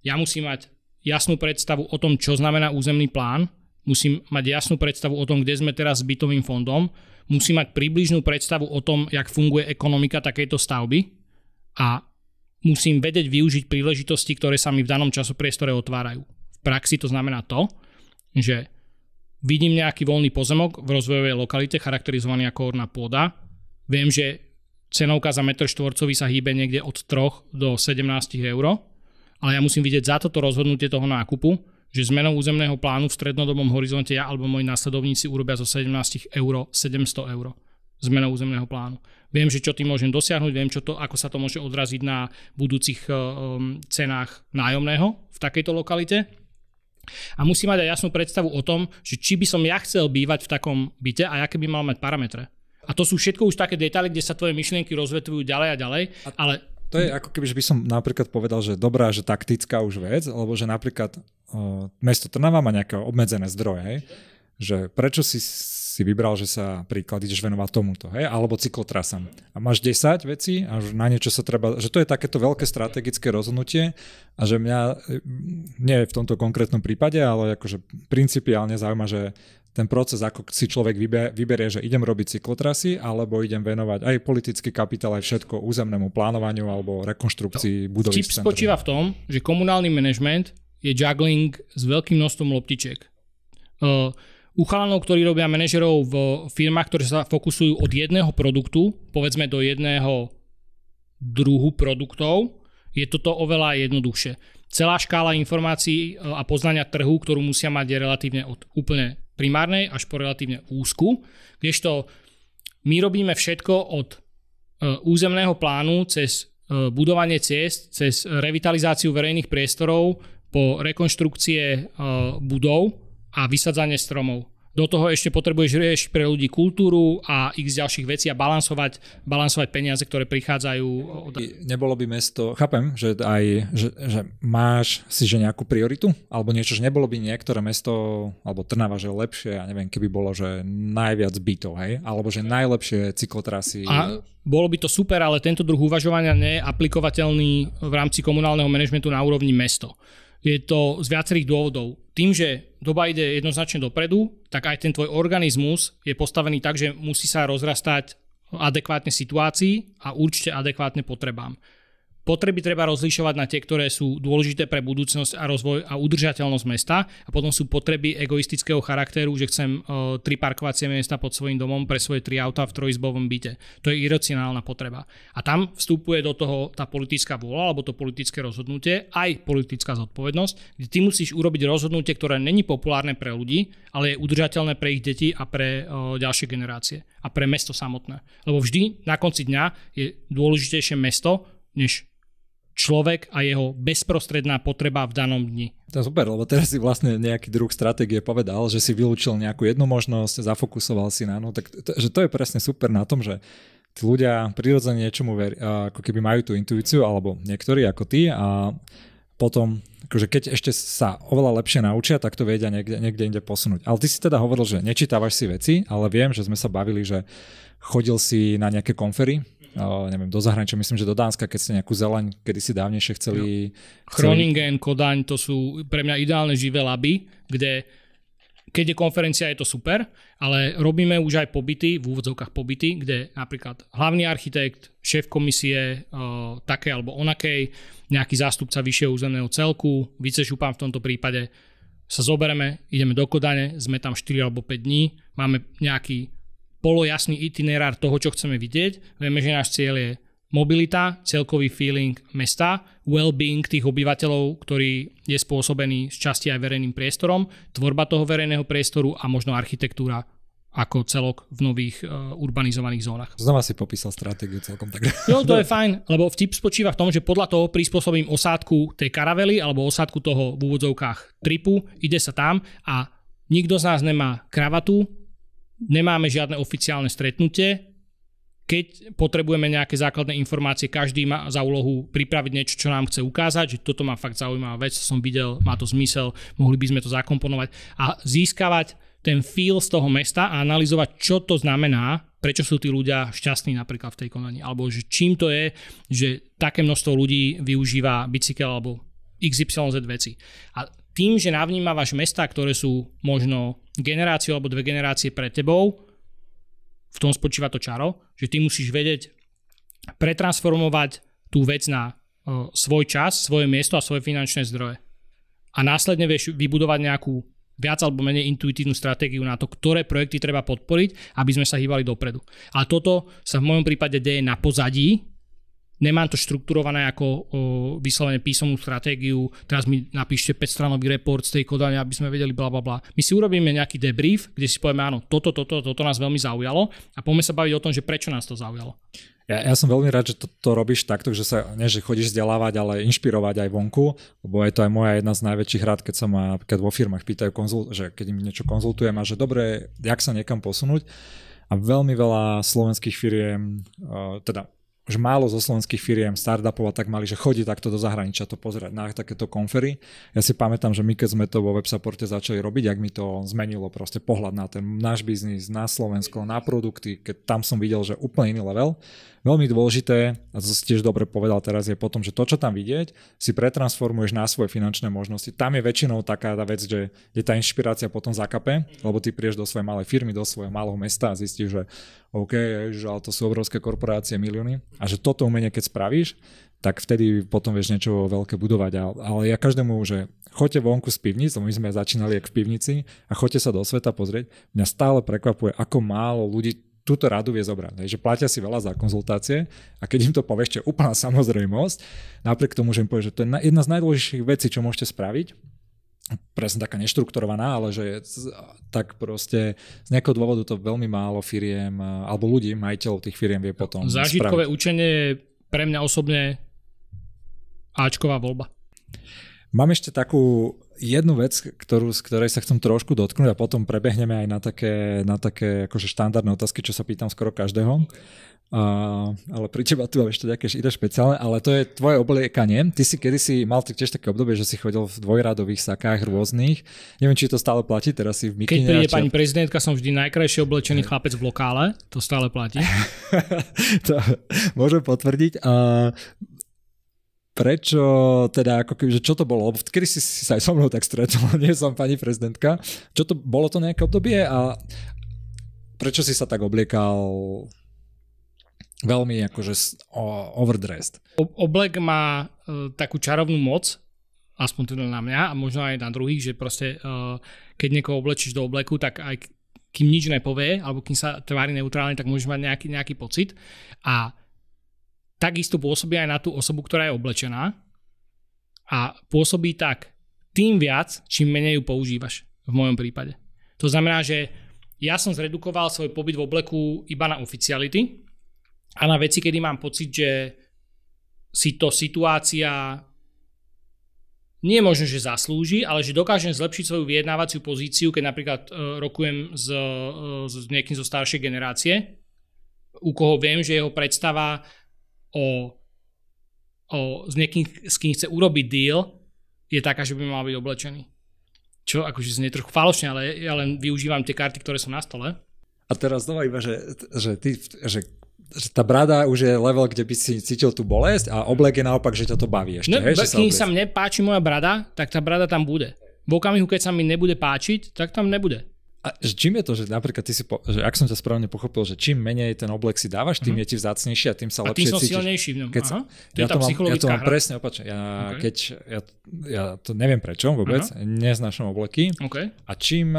ja musím mať jasnú predstavu o tom, čo znamená územný plán, musím mať jasnú predstavu o tom, kde sme teraz s bytovým fondom, musím mať približnú predstavu o tom, jak funguje ekonomika takejto stavby, a musím vedieť využiť príležitosti, ktoré sa mi v danom časopriestore otvárajú. V praxi to znamená to, že vidím nejaký voľný pozemok v rozvojovej lokalite charakterizovaný ako orná pôda, viem, že cenovka za metr štvorcový sa hýbe niekde od 3 do 17 eur, ale ja musím vidieť za toto rozhodnutie toho nákupu, že zmenou územného plánu v strednodobom horizonte ja alebo moji následovníci urobia zo 17 eur 700 eur zmenou územného plánu viem, že čo tým môžem dosiahnuť, viem, čo to, ako sa to môže odraziť na budúcich um, cenách nájomného v takejto lokalite. A musí mať aj jasnú predstavu o tom, že či by som ja chcel bývať v takom byte a aké by mal mať parametre. A to sú všetko už také detaily, kde sa tvoje myšlienky rozvetujú ďalej a ďalej, ale... To je ako keby, že by som napríklad povedal, že dobrá, že taktická už vec, alebo že napríklad uh, mesto Trnava má nejaké obmedzené zdroje, hej? že prečo si si vybral, že sa príklad ideš venovať tomuto, hej, alebo cyklotrasám. A máš 10 vecí a na niečo sa treba, že to je takéto veľké strategické rozhodnutie a že mňa, mm, nie v tomto konkrétnom prípade, ale akože principiálne zaujíma, že ten proces, ako si človek vyberie, že idem robiť cyklotrasy, alebo idem venovať aj politický kapitál, aj všetko územnému plánovaniu alebo rekonštrukcii no, budovy. Čip spočíva v tom, že komunálny manažment je juggling s veľkým množstvom loptičiek. Uh, u chalanov, ktorí robia manažerov v firmách, ktoré sa fokusujú od jedného produktu, povedzme do jedného druhu produktov, je toto oveľa jednoduchšie. Celá škála informácií e, a poznania trhu, ktorú musia mať, je relatívne od úplne primárnej až po relatívne úzku, kdežto my robíme všetko od e, územného plánu cez e, budovanie ciest, cez revitalizáciu verejných priestorov po rekonštrukcie budov a vysadzanie stromov. Do toho ešte potrebuješ riešiť pre ľudí kultúru a x ďalších vecí a balansovať, balansovať peniaze, ktoré prichádzajú. Od... Nebolo by mesto, chápem, že aj že, že máš si že nejakú prioritu, alebo niečo, že nebolo by niektoré mesto, alebo Trnava, že lepšie, ja neviem, keby bolo, že najviac bytov, hej, alebo že najlepšie cyklotrasy. A bolo by to super, ale tento druh uvažovania nie je aplikovateľný v rámci komunálneho manažmentu na úrovni mesto je to z viacerých dôvodov. Tým, že doba ide jednoznačne dopredu, tak aj ten tvoj organizmus je postavený tak, že musí sa rozrastať adekvátne situácii a určite adekvátne potrebám. Potreby treba rozlišovať na tie, ktoré sú dôležité pre budúcnosť a rozvoj a udržateľnosť mesta a potom sú potreby egoistického charakteru, že chcem uh, tri parkovacie miesta pod svojím domom pre svoje tri auta v trojizbovom byte. To je iracionálna potreba. A tam vstupuje do toho tá politická vôľa alebo to politické rozhodnutie, aj politická zodpovednosť, kde ty musíš urobiť rozhodnutie, ktoré není populárne pre ľudí, ale je udržateľné pre ich deti a pre uh, ďalšie generácie a pre mesto samotné. Lebo vždy na konci dňa je dôležitejšie mesto než človek a jeho bezprostredná potreba v danom dni. To je super, lebo teraz si vlastne nejaký druh stratégie povedal, že si vylúčil nejakú jednu možnosť, zafokusoval si na no, tak to, že to je presne super na tom, že tí ľudia prirodzene niečomu veri, ako keby majú tú intuíciu, alebo niektorí ako ty a potom, akože keď ešte sa oveľa lepšie naučia, tak to vedia niekde, niekde inde posunúť. Ale ty si teda hovoril, že nečítavaš si veci, ale viem, že sme sa bavili, že chodil si na nejaké konfery, No. neviem, do zahraničia, myslím, že do Dánska, keď ste nejakú zelaň kedysi dávnejšie chceli... Chroningen, Kodaň, to sú pre mňa ideálne živé laby, kde keď je konferencia, je to super, ale robíme už aj pobyty, v úvodzovkách pobyty, kde napríklad hlavný architekt, šéf komisie, o, e, také alebo onakej, nejaký zástupca vyššieho územného celku, vicešupám v tomto prípade, sa zoberieme, ideme do Kodane, sme tam 4 alebo 5 dní, máme nejaký polojasný itinerár toho, čo chceme vidieť. Vieme, že náš cieľ je mobilita, celkový feeling mesta, well-being tých obyvateľov, ktorý je spôsobený z časti aj verejným priestorom, tvorba toho verejného priestoru a možno architektúra ako celok v nových uh, urbanizovaných zónach. Znova si popísal stratégiu celkom tak. No to je fajn, lebo vtip spočíva v tom, že podľa toho prispôsobím osádku tej karavely alebo osádku toho v úvodzovkách tripu, ide sa tam a nikto z nás nemá kravatu, nemáme žiadne oficiálne stretnutie. Keď potrebujeme nejaké základné informácie, každý má za úlohu pripraviť niečo, čo nám chce ukázať, že toto má fakt zaujímavá vec, som videl, má to zmysel, mohli by sme to zakomponovať a získavať ten feel z toho mesta a analyzovať, čo to znamená, prečo sú tí ľudia šťastní napríklad v tej konaní, alebo že čím to je, že také množstvo ľudí využíva bicykel alebo XYZ veci. A tým, že navnímavaš mesta, ktoré sú možno generáciu alebo dve generácie pred tebou, v tom spočíva to čaro, že ty musíš vedieť pretransformovať tú vec na e, svoj čas, svoje miesto a svoje finančné zdroje. A následne vieš vybudovať nejakú viac alebo menej intuitívnu stratégiu na to, ktoré projekty treba podporiť, aby sme sa hýbali dopredu. A toto sa v mojom prípade deje na pozadí, nemám to štrukturované ako vyslovene písomnú stratégiu, teraz mi napíšte 5 stranový report z tej kodania, aby sme vedeli bla bla bla. My si urobíme nejaký debrief, kde si povieme áno, toto, toto, toto nás veľmi zaujalo a poďme sa baviť o tom, že prečo nás to zaujalo. Ja, ja som veľmi rád, že to, to robíš takto, že sa, nie že chodíš vzdelávať, ale inšpirovať aj vonku, lebo je to aj moja jedna z najväčších rád, keď sa ma keď vo firmách pýtajú, konzult, že keď im niečo konzultujem a že dobre, jak sa niekam posunúť. A veľmi veľa slovenských firiem, teda už málo zo slovenských firiem, startupov a tak mali, že chodí takto do zahraničia to pozerať na takéto konfery. Ja si pamätám, že my keď sme to vo websupporte začali robiť, ak mi to zmenilo proste pohľad na ten náš biznis, na Slovensko, na produkty, keď tam som videl, že úplne iný level Veľmi dôležité, a to si tiež dobre povedal teraz, je potom, že to, čo tam vidieť, si pretransformuješ na svoje finančné možnosti. Tam je väčšinou taká tá vec, že je tá inšpirácia potom zakape, lebo ty prieš do svojej malej firmy, do svojho malého mesta a zistíš, že OK, že ale to sú obrovské korporácie, milióny. A že toto umenie, keď spravíš, tak vtedy potom vieš niečo veľké budovať. Ale ja každému, že choďte vonku z pivnic, my sme začínali jak v pivnici, a choďte sa do sveta pozrieť. Mňa stále prekvapuje, ako málo ľudí túto radu vie zobrať. Že platia si veľa za konzultácie a keď im to povieš, čo je úplná samozrejmosť, napriek tomu, že im povieš, že to je jedna z najdôležitejších vecí, čo môžete spraviť, presne taká neštrukturovaná, ale že je, tak proste z nejakého dôvodu to veľmi málo firiem, alebo ľudí, majiteľov tých firiem vie potom Zážitkové spraviť. učenie je pre mňa osobne Ačková voľba. Mám ešte takú jednu vec, ktorú, z ktorej sa chcem trošku dotknúť a potom prebehneme aj na také, na také akože štandardné otázky, čo sa pýtam skoro každého. Uh, ale pri teba tu mám ešte nejaké ide špeciálne, ale to je tvoje obliekanie. Ty si kedysi mal tiež také obdobie, že si chodil v dvojradových sakách rôznych. Neviem, či to stále platí, teraz si v mikine. Keď príde pani prezidentka, som vždy najkrajšie oblečený chlapec v lokále, to stále platí. to môžem potvrdiť. Uh, prečo, teda ako keby, že čo to bolo, kedy si, si sa aj so mnou tak stretol, nie som pani prezidentka, čo to, bolo to nejaké obdobie a prečo si sa tak obliekal veľmi akože overdressed? Oblek má e, takú čarovnú moc, aspoň teda na mňa a možno aj na druhých, že proste uh, keď niekoho oblečíš do obleku, tak aj kým nič nepovie, alebo kým sa tvári neutrálne, tak môžeš mať nejaký, nejaký pocit. A takisto pôsobí aj na tú osobu, ktorá je oblečená a pôsobí tak tým viac, čím menej ju používaš v mojom prípade. To znamená, že ja som zredukoval svoj pobyt v obleku iba na oficiality a na veci, kedy mám pocit, že si to situácia nie je možno, že zaslúži, ale že dokážem zlepšiť svoju vyjednávaciu pozíciu, keď napríklad e, rokujem s, uh, s niekým zo staršej generácie, u koho viem, že jeho predstava o, o, s niekým, s kým chce urobiť deal, je taká, že by mal byť oblečený. Čo akože znie trochu falošne, ale ja len využívam tie karty, ktoré sú na stole. A teraz znova iba, že, že, ty, že že tá brada už je level, kde by si cítil tú bolesť a oblek je naopak, že ťa to baví ešte. No, hej, sa kým sa mne páči moja brada, tak tá brada tam bude. V okamihu, keď sa mi nebude páčiť, tak tam nebude a s čím je to, že napríklad ty si, po, že ak som ťa správne pochopil, že čím menej ten oblek si dávaš, tým mm-hmm. je ti vzácnejší a tým sa a lepšie tým som cítiš. silnejší v ňom. Keď Aha. Sa, ja, to mám, ja to mám hra. presne opačne. Ja, okay. keď, ja, ja to neviem prečo vôbec, uh-huh. neznášam obleky okay. a čím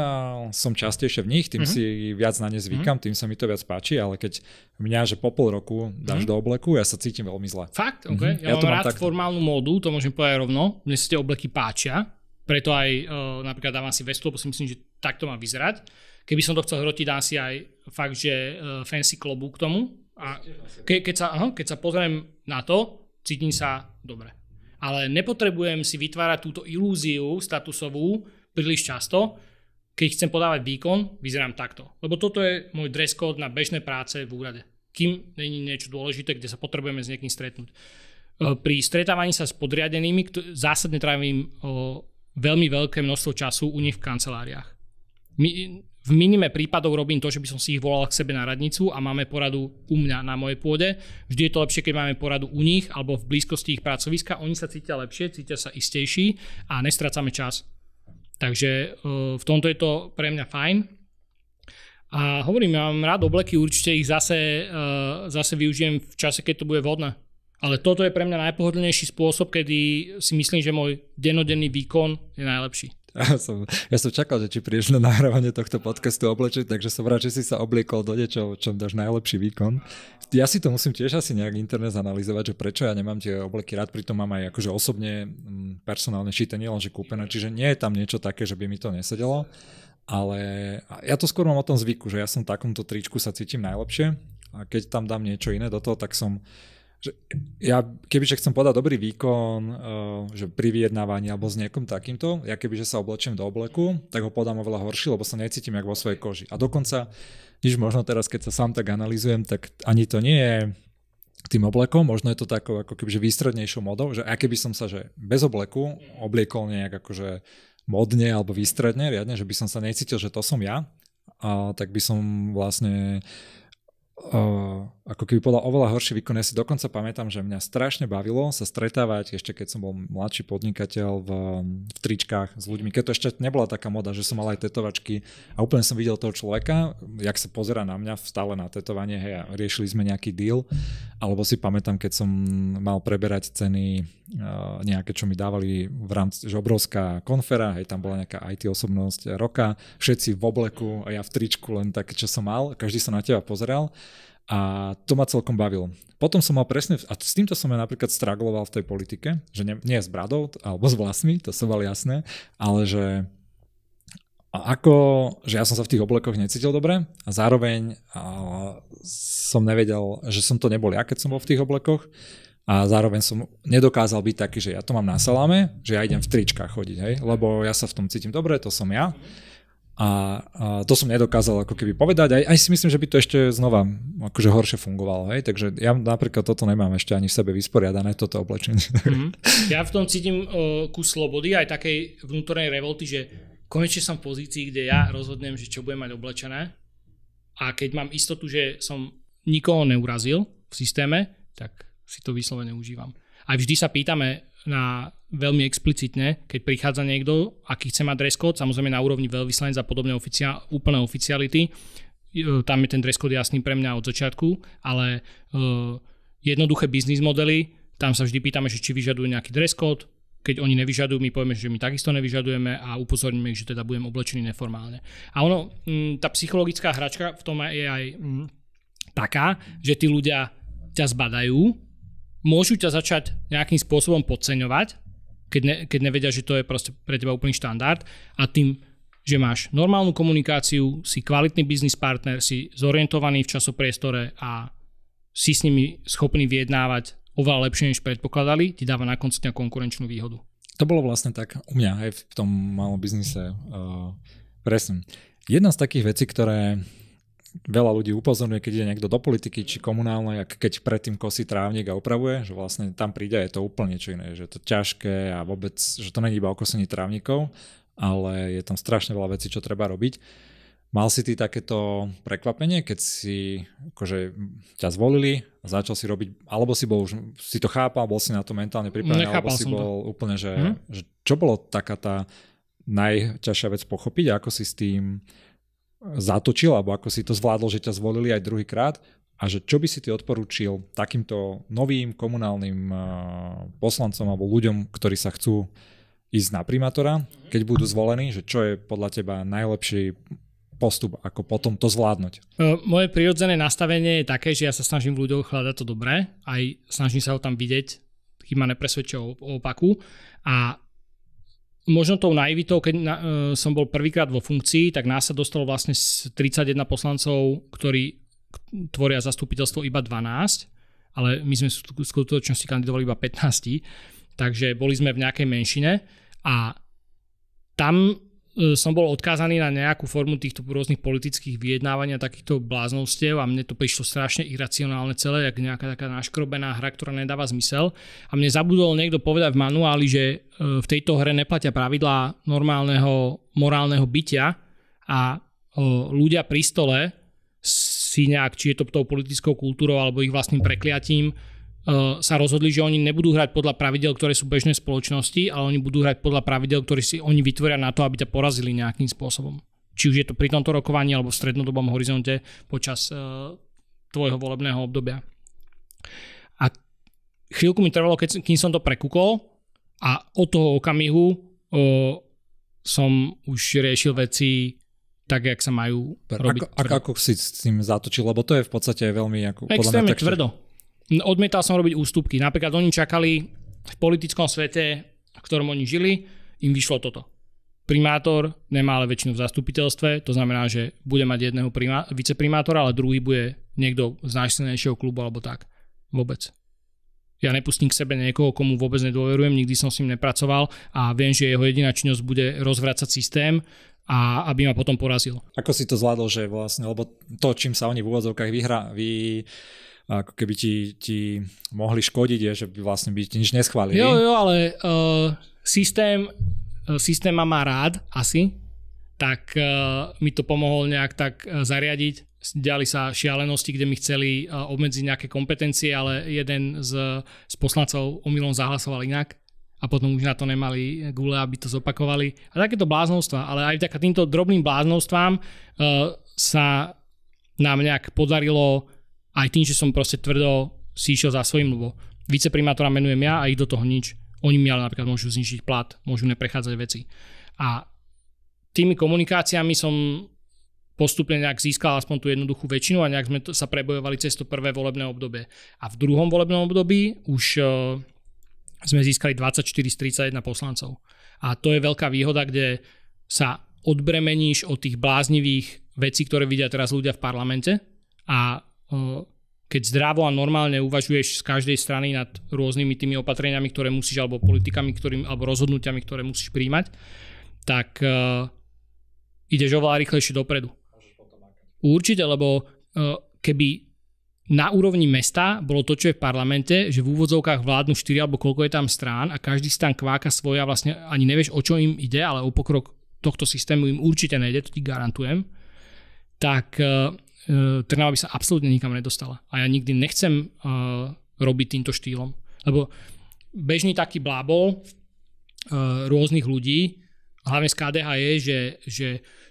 som častejšie v nich, tým uh-huh. si viac na ne zvykam, uh-huh. tým sa mi to viac páči, ale keď mňa, že po pol roku dáš uh-huh. do obleku, ja sa cítim veľmi zle. Fakt? Okay. Uh-huh. Ja, ja mám rád takto. formálnu módu, to môžem povedať rovno, mne si tie obleky páčia, preto aj e, napríklad dávam si vestu, lebo si myslím, že takto má vyzerať. Keby som to chcel hrotiť, dám si aj fakt, že e, fancy klobu k tomu. A ke, keď, sa, aha, keď sa pozriem na to, cítim sa dobre. Ale nepotrebujem si vytvárať túto ilúziu statusovú príliš často, keď chcem podávať výkon, vyzerám takto. Lebo toto je môj dress code na bežné práce v úrade. Kým není niečo dôležité, kde sa potrebujeme s niekým stretnúť. E, pri stretávaní sa s podriadenými zásadne trávim veľmi veľké množstvo času u nich v kanceláriách. My, v minime prípadov robím to, že by som si ich volal k sebe na radnicu a máme poradu u mňa na mojej pôde. Vždy je to lepšie, keď máme poradu u nich alebo v blízkosti ich pracoviska. Oni sa cítia lepšie, cítia sa istejší a nestrácame čas. Takže e, v tomto je to pre mňa fajn. A hovorím, ja mám rád obleky, určite ich zase, e, zase využijem v čase, keď to bude vhodné. Ale toto je pre mňa najpohodlnejší spôsob, kedy si myslím, že môj denodenný výkon je najlepší. Ja som, ja som čakal, že či prídeš na nahrávanie tohto podcastu oblečiť, takže som rád, že si sa obliekol do niečoho, čom dáš najlepší výkon. Ja si to musím tiež asi nejak internet zanalizovať, že prečo ja nemám tie obleky rád, pritom mám aj akože osobne mm, personálne šítenie, lenže kúpené, čiže nie je tam niečo také, že by mi to nesedelo. Ale ja to skôr mám o tom zvyku, že ja som v takomto tričku sa cítim najlepšie a keď tam dám niečo iné do toho, tak som že ja kebyže chcem podať dobrý výkon, uh, že pri vyjednávaní alebo s niekom takýmto, ja kebyže sa oblečiem do obleku, tak ho podám oveľa horší, lebo sa necítim ako vo svojej koži. A dokonca, nič možno teraz, keď sa sám tak analizujem, tak ani to nie je tým oblekom, možno je to takou ako kebyže výstrednejšou modou, že aké by som sa že bez obleku obliekol nejak akože modne alebo výstredne riadne, že by som sa necítil, že to som ja, a tak by som vlastne uh, ako keby podal oveľa horší výkon. Ja si dokonca pamätám, že mňa strašne bavilo sa stretávať, ešte keď som bol mladší podnikateľ v, v tričkách s ľuďmi, keď to ešte nebola taká moda, že som mal aj tetovačky a úplne som videl toho človeka, jak sa pozera na mňa stále na tetovanie, hej, a riešili sme nejaký deal, alebo si pamätám, keď som mal preberať ceny eh, nejaké, čo mi dávali v rámci, že obrovská konfera, hej, tam bola nejaká IT osobnosť roka, všetci v obleku a ja v tričku len také, čo som mal, každý sa na teba pozeral a to ma celkom bavilo. Potom som mal presne, a s týmto som ja napríklad stragloval v tej politike, že nie, nie s bradou, alebo s vlasmi, to som mal jasné, ale že a ako, že ja som sa v tých oblekoch necítil dobre a zároveň a, som nevedel, že som to nebol ja, keď som bol v tých oblekoch a zároveň som nedokázal byť taký, že ja to mám na salame, že ja idem v tričkách chodiť, hej, lebo ja sa v tom cítim dobre, to som ja. mm a, a to som nedokázal ako keby povedať. Aj, aj si myslím, že by to ešte znova akože horšie fungovalo. Hej? Takže ja napríklad toto nemám ešte ani v sebe vysporiadané, toto oblečenie. Mm-hmm. Ja v tom cítim uh, kus slobody aj takej vnútornej revolty, že konečne som v pozícii, kde ja rozhodnem, že čo budem mať oblečené. A keď mám istotu, že som nikoho neurazil v systéme, tak si to vyslovene užívam. A vždy sa pýtame na veľmi explicitne, keď prichádza niekto, aký chce mať dress code, samozrejme na úrovni veľvyslanec a podobné oficia- úplné oficiality, e, tam je ten dress code jasný pre mňa od začiatku, ale uh, jednoduché biznis modely, tam sa vždy pýtame, že či vyžadujú nejaký dress code, keď oni nevyžadujú, my povieme, že my takisto nevyžadujeme a upozorníme ich, že teda budem oblečený neformálne. A ono, mm, tá psychologická hračka v tom je aj mm, taká, že tí ľudia ťa zbadajú, môžu ťa začať nejakým spôsobom podceňovať, keď, ne, keď nevedia, že to je proste pre teba úplný štandard a tým, že máš normálnu komunikáciu, si kvalitný biznis partner, si zorientovaný v časopriestore a si s nimi schopný vyjednávať oveľa lepšie, než predpokladali, ti dáva na konci dňa konkurenčnú výhodu. To bolo vlastne tak u mňa aj v tom malom biznise. Uh, presne. Jedna z takých vecí, ktoré veľa ľudí upozorňuje, keď ide niekto do politiky či komunálnej, keď predtým kosí trávnik a upravuje, že vlastne tam príde je to úplne niečo iné, že je to ťažké a vôbec, že to není iba o kosení trávnikov, ale je tam strašne veľa vecí, čo treba robiť. Mal si ty takéto prekvapenie, keď si akože, ťa zvolili a začal si robiť, alebo si bol už, si to chápal, bol si na to mentálne pripravený, Nechápal alebo si bol to. úplne, že, mm-hmm. že čo bolo taká tá najťažšia vec pochopiť ako si s tým zatočil, alebo ako si to zvládol, že ťa zvolili aj druhýkrát a že čo by si ty odporúčil takýmto novým komunálnym eh, poslancom alebo ľuďom, ktorí sa chcú ísť na primátora, keď budú zvolení, že čo je podľa teba najlepší postup, ako potom to zvládnuť? Eh, moje prirodzené nastavenie je také, že ja sa snažím v ľuďoch hľadať to dobré, aj snažím sa ho tam vidieť, kým ma nepresvedčia o opaku a možno tou naivitou, keď na, e, som bol prvýkrát vo funkcii, tak nás sa dostalo vlastne z 31 poslancov, ktorí tvoria zastupiteľstvo iba 12, ale my sme v skutočnosti kandidovali iba 15, takže boli sme v nejakej menšine a tam E, som bol odkázaný na nejakú formu týchto rôznych politických vyjednávania takýchto bláznostiev a mne to prišlo strašne iracionálne celé, jak nejaká taká naškrobená hra, ktorá nedáva zmysel. A mne zabudol niekto povedať v manuáli, že e, v tejto hre neplatia pravidlá normálneho morálneho bytia a e, ľudia pri stole si nejak, či je to tou politickou kultúrou alebo ich vlastným prekliatím, E, sa rozhodli, že oni nebudú hrať podľa pravidel, ktoré sú bežné spoločnosti, ale oni budú hrať podľa pravidel, ktoré si oni vytvoria na to, aby ťa porazili nejakým spôsobom. Či už je to pri tomto rokovaní alebo v strednodobom horizonte počas uh, tvojho volebného obdobia. A chvíľku mi trvalo, keď, kým som to prekúkol a od toho okamihu uh, som už riešil veci tak, jak sa majú robiť. Ako, ako, ako si s tým zatočil, lebo to je v podstate veľmi... Ako, Extrémne podľa mňa, tak, tvrdo odmietal som robiť ústupky. Napríklad oni čakali v politickom svete, v ktorom oni žili, im vyšlo toto. Primátor nemá ale väčšinu v zastupiteľstve, to znamená, že bude mať jedného primá- viceprimátora, ale druhý bude niekto z najsilnejšieho klubu alebo tak. Vôbec. Ja nepustím k sebe niekoho, komu vôbec nedôverujem, nikdy som s ním nepracoval a viem, že jeho jediná činnosť bude rozvracať systém, a aby ma potom porazil. Ako si to zvládol, že vlastne, lebo to, čím sa oni v úvodzovkách vyhra, vy, ako keby ti, ti mohli škodiť, je, že by vlastne by ti nič neschválili. Jo, jo, ale uh, systém, uh, systém má rád asi, tak uh, mi to pomohol nejak tak uh, zariadiť. Diali sa šialenosti, kde mi chceli uh, obmedziť nejaké kompetencie, ale jeden z, z poslancov omylom zahlasoval inak a potom už na to nemali gule, aby to zopakovali. A takéto bláznostva, ale aj vďaka týmto drobným bláznostvám uh, sa nám nejak podarilo aj tým, že som proste tvrdo si išiel za svojím, lebo viceprimátora menujem ja a ich do toho nič. Oni mi ale napríklad môžu znižiť plat, môžu neprechádzať veci. A tými komunikáciami som postupne nejak získal aspoň tú jednoduchú väčšinu a nejak sme to, sa prebojovali cez to prvé volebné obdobie. A v druhom volebnom období už uh, sme získali 24 z 31 poslancov. A to je veľká výhoda, kde sa odbremeníš od tých bláznivých vecí, ktoré vidia teraz ľudia v parlamente a keď zdravo a normálne uvažuješ z každej strany nad rôznymi tými opatreniami, ktoré musíš, alebo politikami, ktorým, alebo rozhodnutiami, ktoré musíš príjmať, tak uh, ideš oveľa rýchlejšie dopredu. Určite, lebo uh, keby na úrovni mesta bolo to, čo je v parlamente, že v úvodzovkách vládnu 4 alebo koľko je tam strán a každý strán kváka svoja, vlastne ani nevieš, o čo im ide, ale o pokrok tohto systému im určite nejde, to ti garantujem, tak uh, E, Trnava by sa absolútne nikam nedostala. A ja nikdy nechcem e, robiť týmto štýlom. Lebo bežný taký blábol e, rôznych ľudí, hlavne z KDH je, že, že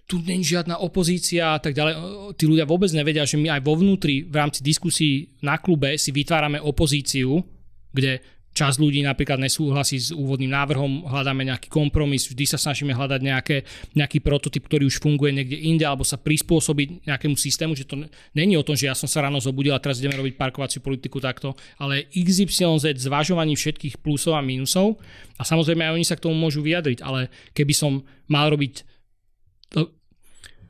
tu není žiadna opozícia a tak ďalej. Tí ľudia vôbec nevedia, že my aj vo vnútri v rámci diskusí na klube si vytvárame opozíciu, kde Čas ľudí napríklad nesúhlasí s úvodným návrhom, hľadáme nejaký kompromis, vždy sa snažíme hľadať nejaké, nejaký prototyp, ktorý už funguje niekde inde, alebo sa prispôsobiť nejakému systému, že to není o tom, že ja som sa ráno zobudil a teraz ideme robiť parkovaciu politiku takto, ale XYZ zvažovaní všetkých plusov a mínusov a samozrejme aj oni sa k tomu môžu vyjadriť, ale keby som mal robiť to,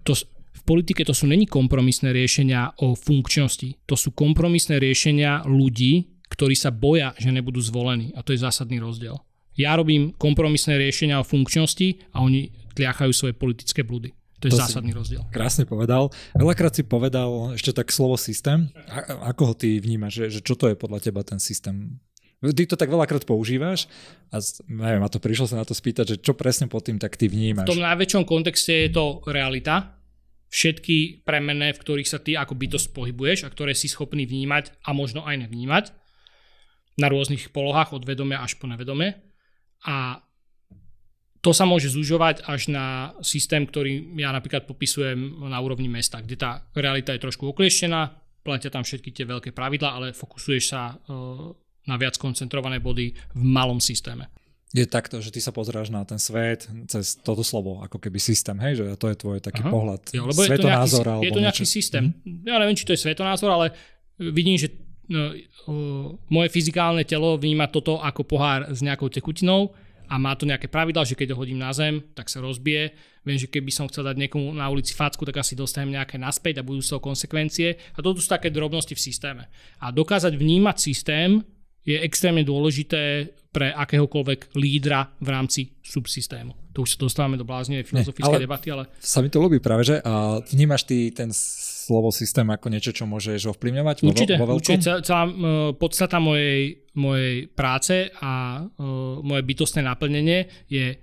to, v politike to sú není kompromisné riešenia o funkčnosti, to sú kompromisné riešenia ľudí, ktorí sa boja, že nebudú zvolení. A to je zásadný rozdiel. Ja robím kompromisné riešenia o funkčnosti a oni tliachajú svoje politické blúdy. To je to zásadný rozdiel. Krásne povedal. Veľakrát si povedal ešte tak slovo systém. A- ako ho ty vnímaš, že, že čo to je podľa teba ten systém? Ty to tak veľakrát používaš a neviem, a to prišlo sa na to spýtať, že čo presne pod tým tak ty vnímaš? V tom najväčšom kontexte je to realita, všetky premene, v ktorých sa ty ako bytosť pohybuješ a ktoré si schopný vnímať a možno aj nevnímať na rôznych polohách od vedomia až po nevedomie. A to sa môže zužovať až na systém, ktorý ja napríklad popisujem na úrovni mesta, kde tá realita je trošku oklieštená, platia tam všetky tie veľké pravidla, ale fokusuješ sa eh, na viac koncentrované body v malom systéme. Je takto, že ty sa pozráš na ten svet cez toto slovo, ako keby systém, hej, že to je tvoj taký Aha. pohľad jo, lebo svetonázor. Je to nejaký, alebo je to nejaký niečo. systém. Mhm. Ja neviem, či to je svetonázor, ale vidím, že No, e, moje fyzikálne telo vníma toto ako pohár s nejakou tekutinou a má to nejaké pravidla, že keď ho hodím na zem, tak sa rozbije. Viem, že keby som chcel dať niekomu na ulici facku, tak asi dostanem nejaké naspäť a budú z toho konsekvencie. A toto sú také drobnosti v systéme. A dokázať vnímať systém je extrémne dôležité pre akéhokoľvek lídra v rámci subsystému. To už sa dostávame do bláznivej filozofickej ne, ale debaty, ale... Sa mi to ľúbi práve, že? A vnímaš ty ten slovo systém ako niečo, čo môžeš ovplyvňovať? Určite, vo, vo určite. Celá, Celá e, podstata mojej, mojej práce a uh, moje bytostné naplnenie je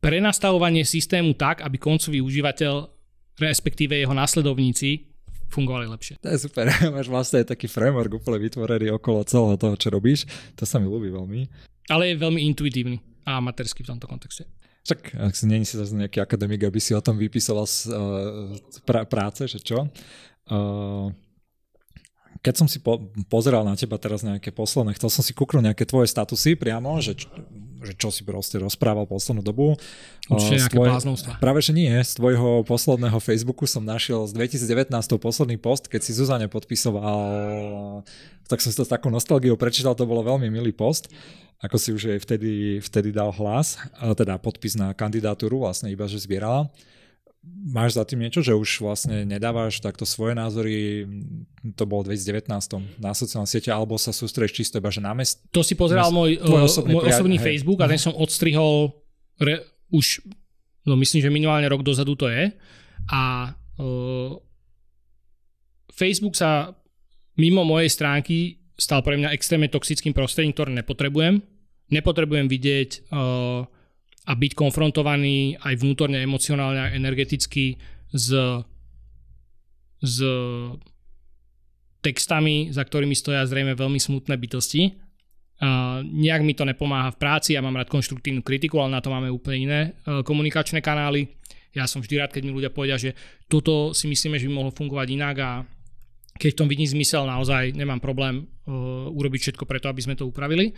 prenastavovanie systému tak, aby koncový užívateľ, respektíve jeho následovníci, fungovali lepšie. To je super, máš vlastne taký framework úplne vytvorený okolo celého toho, čo robíš. To sa mi ľúbi veľmi. Ale je veľmi intuitívny a amatérsky v tomto kontexte. Však ak si není si zase nejaký akademik, aby si o tom vypísala eh, z, uh, pra, práce, že čo. Uh, keď som si po, pozeral na teba teraz nejaké posledné, chcel som si kúknuť nejaké tvoje statusy priamo, že, že čo si proste rozprával poslednú dobu. Eh, Určite nejaké tvoje, bláznostva. Práve že nie, z tvojho posledného Facebooku som našiel z 2019 posledný post, keď si Zuzane podpisoval tak som si to s takou nostalgiou prečítal, to bolo veľmi milý post, ako si už vtedy, vtedy dal hlas, teda podpis na kandidatúru, vlastne iba, že zbierala. Máš za tým niečo, že už vlastne nedávaš takto svoje názory, to bolo v 2019 na sociálnej siete, alebo sa sústrieš čisto iba, že na mest... To si pozeral môj, môj e, osobný, môj osobný Facebook a ten mhm. som odstrihol re, už, no myslím, že minimálne rok dozadu to je a uh, Facebook sa mimo mojej stránky stal pre mňa extrémne toxickým prostredím, ktoré nepotrebujem. Nepotrebujem vidieť uh, a byť konfrontovaný aj vnútorne, emocionálne a energeticky s, s textami, za ktorými stoja zrejme veľmi smutné bytosti. Uh, nejak mi to nepomáha v práci, ja mám rád konštruktívnu kritiku, ale na to máme úplne iné uh, komunikačné kanály. Ja som vždy rád, keď mi ľudia povedia, že toto si myslíme, že by mohlo fungovať inak a keď v tom vidím zmysel, naozaj nemám problém uh, urobiť všetko preto, aby sme to upravili.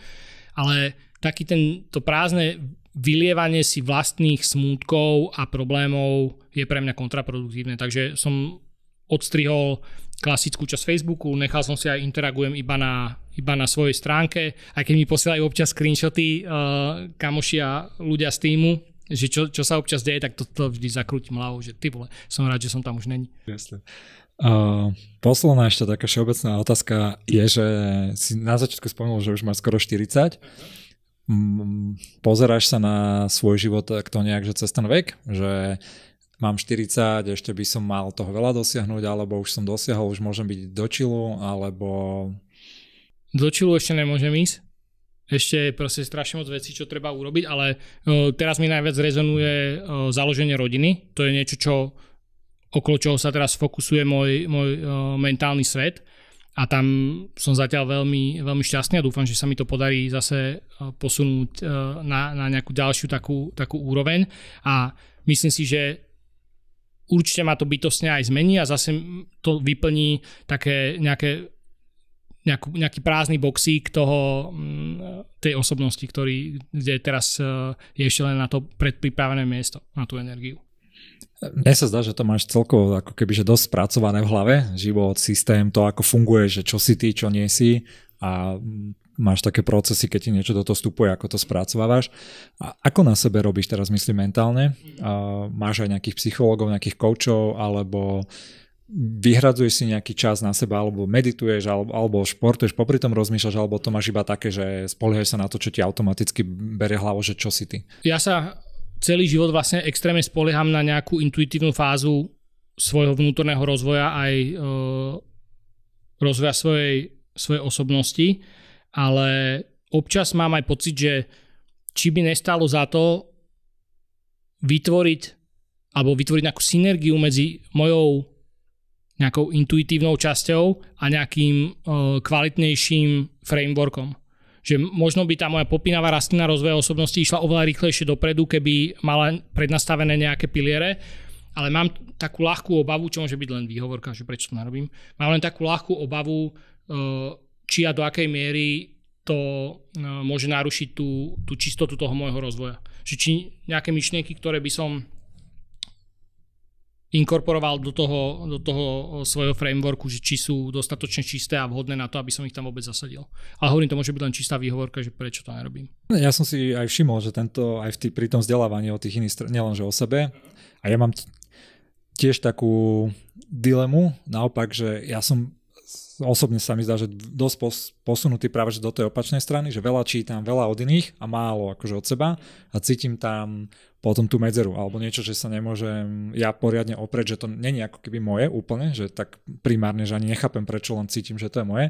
Ale taký ten, to prázdne vylievanie si vlastných smútkov a problémov je pre mňa kontraproduktívne. Takže som odstrihol klasickú časť Facebooku, nechal som si aj interagujem iba na, iba na svojej stránke, aj keď mi posielajú občas screenshoty uh, kamoši a ľudia z týmu, že čo, čo sa občas deje, tak toto to vždy zakrútim hlavou, že ty vole, som rád, že som tam už není. Jasne. Uh, posledná ešte taká všeobecná otázka je, že si na začiatku spomenul, že už máš skoro 40. Mm, pozeráš sa na svoj život eh, to nejak, že cez ten vek, že mám 40, ešte by som mal toho veľa dosiahnuť, alebo už som dosiahol, už môžem byť do čilu, alebo... Do čilu ešte nemôžem ísť. Ešte je proste strašne moc vecí, čo treba urobiť, ale uh, teraz mi najviac rezonuje uh, založenie rodiny. To je niečo, čo okolo čoho sa teraz fokusuje môj, môj uh, mentálny svet a tam som zatiaľ veľmi, veľmi šťastný a dúfam, že sa mi to podarí zase e, posunúť uh, na, na nejakú ďalšiu takú, takú úroveň a myslím si, že určite ma to bytostne aj zmení a zase to vyplní také nejaké nejakú, nejaký prázdny boxík toho, mm, tej osobnosti, ktorý, kde teraz je ešte len na to predpripravené miesto, na tú energiu. Mne sa zdá, že to máš celkovo ako keby že dosť spracované v hlave, život, systém, to ako funguje, že čo si ty, čo nie si a máš také procesy, keď ti niečo do toho vstupuje, ako to spracovávaš. A ako na sebe robíš teraz, myslím, mentálne? A máš aj nejakých psychológov, nejakých koučov, alebo vyhradzuješ si nejaký čas na seba, alebo medituješ, alebo, alebo športuješ, popri tom rozmýšľaš, alebo to máš iba také, že spoliehaš sa na to, čo ti automaticky berie hlavo, že čo si ty? Ja sa celý život vlastne extrémne spolieham na nejakú intuitívnu fázu svojho vnútorného rozvoja aj e, rozvoja svojej, svojej osobnosti, ale občas mám aj pocit, že či by nestalo za to vytvoriť alebo vytvoriť nejakú synergiu medzi mojou nejakou intuitívnou časťou a nejakým e, kvalitnejším frameworkom že možno by tá moja popínavá rastlina rozvoja osobnosti išla oveľa rýchlejšie dopredu, keby mala prednastavené nejaké piliere, ale mám takú ľahkú obavu, čo môže byť len výhovorka, že prečo to narobím, mám len takú ľahkú obavu, e, či a do akej miery to e, môže narušiť tú, tú čistotu toho môjho rozvoja. Že či nejaké myšlienky, ktoré by som inkorporoval do toho, do toho svojho frameworku, že či sú dostatočne čisté a vhodné na to, aby som ich tam vôbec zasadil. Ale hovorím, to môže byť len čistá výhovorka, že prečo to nerobím. Ja som si aj všimol, že tento aj v tý, pri tom vzdelávaní o tých iných, str- nielenže o sebe, a ja mám tiež takú dilemu, naopak, že ja som osobne sa mi zdá, že dosť posunutý práve že do tej opačnej strany, že veľa čítam, veľa od iných a málo akože od seba a cítim tam potom tú medzeru, alebo niečo, že sa nemôžem ja poriadne oprieť, že to není ako keby moje úplne, že tak primárne, že ani nechápem, prečo len cítim, že to je moje.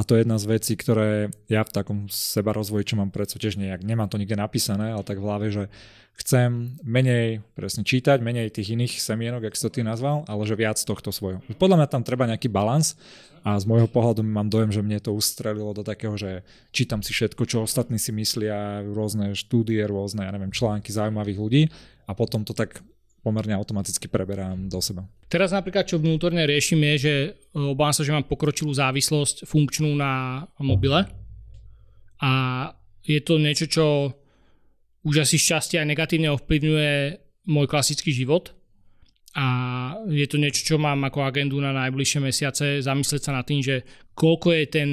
A to je jedna z vecí, ktoré ja v takom seba rozvoji, čo mám predsa tiež nejak, nemám to nikde napísané, ale tak v hlave, že chcem menej presne čítať, menej tých iných semienok, ak si to ty nazval, ale že viac tohto svojho. Podľa mňa tam treba nejaký balans a z môjho pohľadu mám dojem, že mne to ustrelilo do takého, že čítam si všetko, čo ostatní si myslia, rôzne štúdie, rôzne, ja neviem, články zaujímavých ľudí vtedy a potom to tak pomerne automaticky preberám do seba. Teraz napríklad, čo vnútorne riešim je, že e, obávam sa, že mám pokročilú závislosť funkčnú na mobile a je to niečo, čo už asi šťastie aj negatívne ovplyvňuje môj klasický život a je to niečo, čo mám ako agendu na najbližšie mesiace, zamyslieť sa nad tým, že koľko je ten,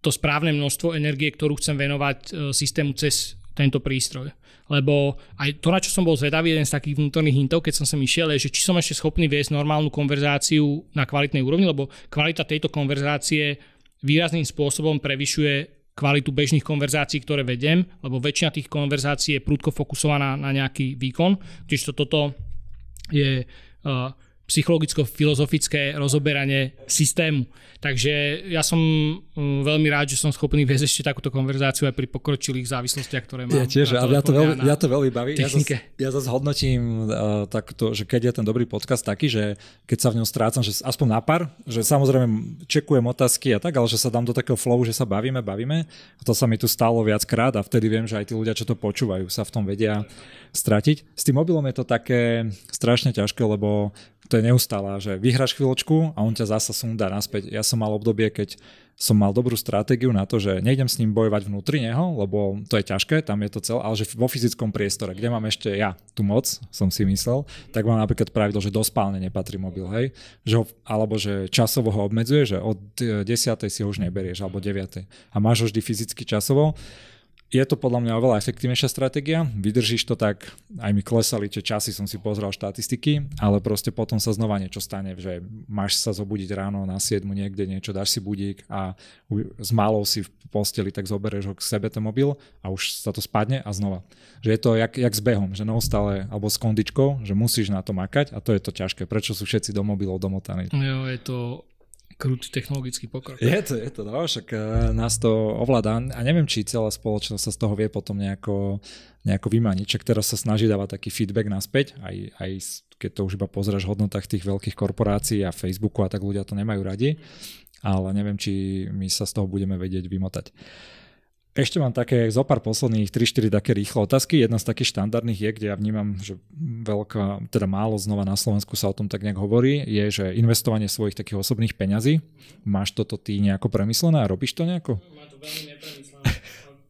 to správne množstvo energie, ktorú chcem venovať e, systému cez tento prístroj lebo aj to, na čo som bol zvedavý, jeden z takých vnútorných hintov, keď som sa išiel, je, že či som ešte schopný viesť normálnu konverzáciu na kvalitnej úrovni, lebo kvalita tejto konverzácie výrazným spôsobom prevyšuje kvalitu bežných konverzácií, ktoré vedem, lebo väčšina tých konverzácií je prudko fokusovaná na nejaký výkon, čiže toto je uh, psychologicko-filozofické rozoberanie systému. Takže ja som mm, veľmi rád, že som schopný viesť ešte takúto konverzáciu aj pri pokročilých závislostiach, ktoré mám. Ja tiež, a ja to, veľmi, ja to veľmi baví. Technike. Ja zase ja hodnotím uh, eh, takto, že keď je ten dobrý podcast taký, že keď sa v ňom strácam, že aspoň na pár, že samozrejme čekujem otázky a tak, ale že sa dám do takého flowu, že sa bavíme, bavíme. A to sa mi tu stalo viackrát a vtedy viem, že aj tí ľudia, čo to počúvajú, sa v tom vedia stratiť. S tým mobilom je to také strašne ťažké, lebo to je neustála, že vyhráš chvíľočku a on ťa zasa sundá naspäť. Ja som mal obdobie, keď som mal dobrú stratégiu na to, že nejdem s ním bojovať vnútri neho, lebo to je ťažké, tam je to celé, ale že vo fyzickom priestore, kde mám ešte ja tú moc, som si myslel, tak mám napríklad pravidlo, že do spálne nepatrí mobil, hej, že ho, alebo že časovo ho obmedzuje, že od 10. E, si ho už neberieš, alebo 9. A máš ho vždy fyzicky časovo je to podľa mňa oveľa efektívnejšia stratégia, vydržíš to tak, aj mi klesali tie časy, som si pozrel štatistiky, ale proste potom sa znova niečo stane, že máš sa zobudiť ráno na 7 niekde niečo, dáš si budík a s malou si v posteli, tak zoberieš ho k sebe ten mobil a už sa to spadne a znova. Že je to jak, jak s behom, že neustále, alebo s kondičkou, že musíš na to makať a to je to ťažké. Prečo sú všetci do mobilov domotaní? Jo, je to krutý technologický pokrok. Je to, je to, no, však eh, nás to ovláda a neviem, či celá spoločnosť sa z toho vie potom nejako, nejako vymaniť. Čak teraz sa snaží dávať taký feedback naspäť, aj, aj keď to už iba pozráš v hodnotách tých veľkých korporácií a Facebooku a tak ľudia to nemajú radi, ale neviem, či my sa z toho budeme vedieť vymotať. Uh, ešte mám také zo pár posledných 3-4 také rýchle otázky. Jedna z takých štandardných je, kde ja vnímam, že veľká, teda málo znova na Slovensku sa o tom tak nejak hovorí, je, že investovanie svojich takých osobných peňazí. Máš toto ty nejako premyslené a robíš to nejako? Má to veľmi nepremyslené.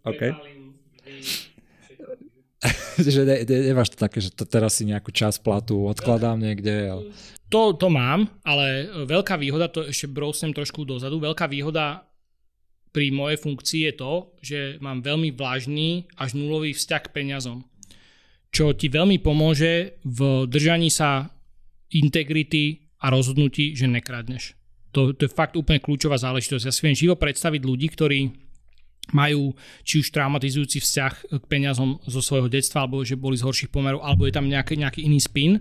okay. že ne, ne, nemáš to také, že to teraz si nejakú čas platu odkladám niekde. Ale... To, to mám, ale veľká výhoda, to ešte brousnem trošku dozadu, veľká výhoda pri mojej funkcii je to, že mám veľmi vlažný až nulový vzťah k peniazom, čo ti veľmi pomôže v držaní sa integrity a rozhodnutí, že nekradneš. To, to je fakt úplne kľúčová záležitosť. Ja si viem živo predstaviť ľudí, ktorí majú či už traumatizujúci vzťah k peniazom zo svojho detstva, alebo že boli z horších pomerov, alebo je tam nejaký, nejaký iný spin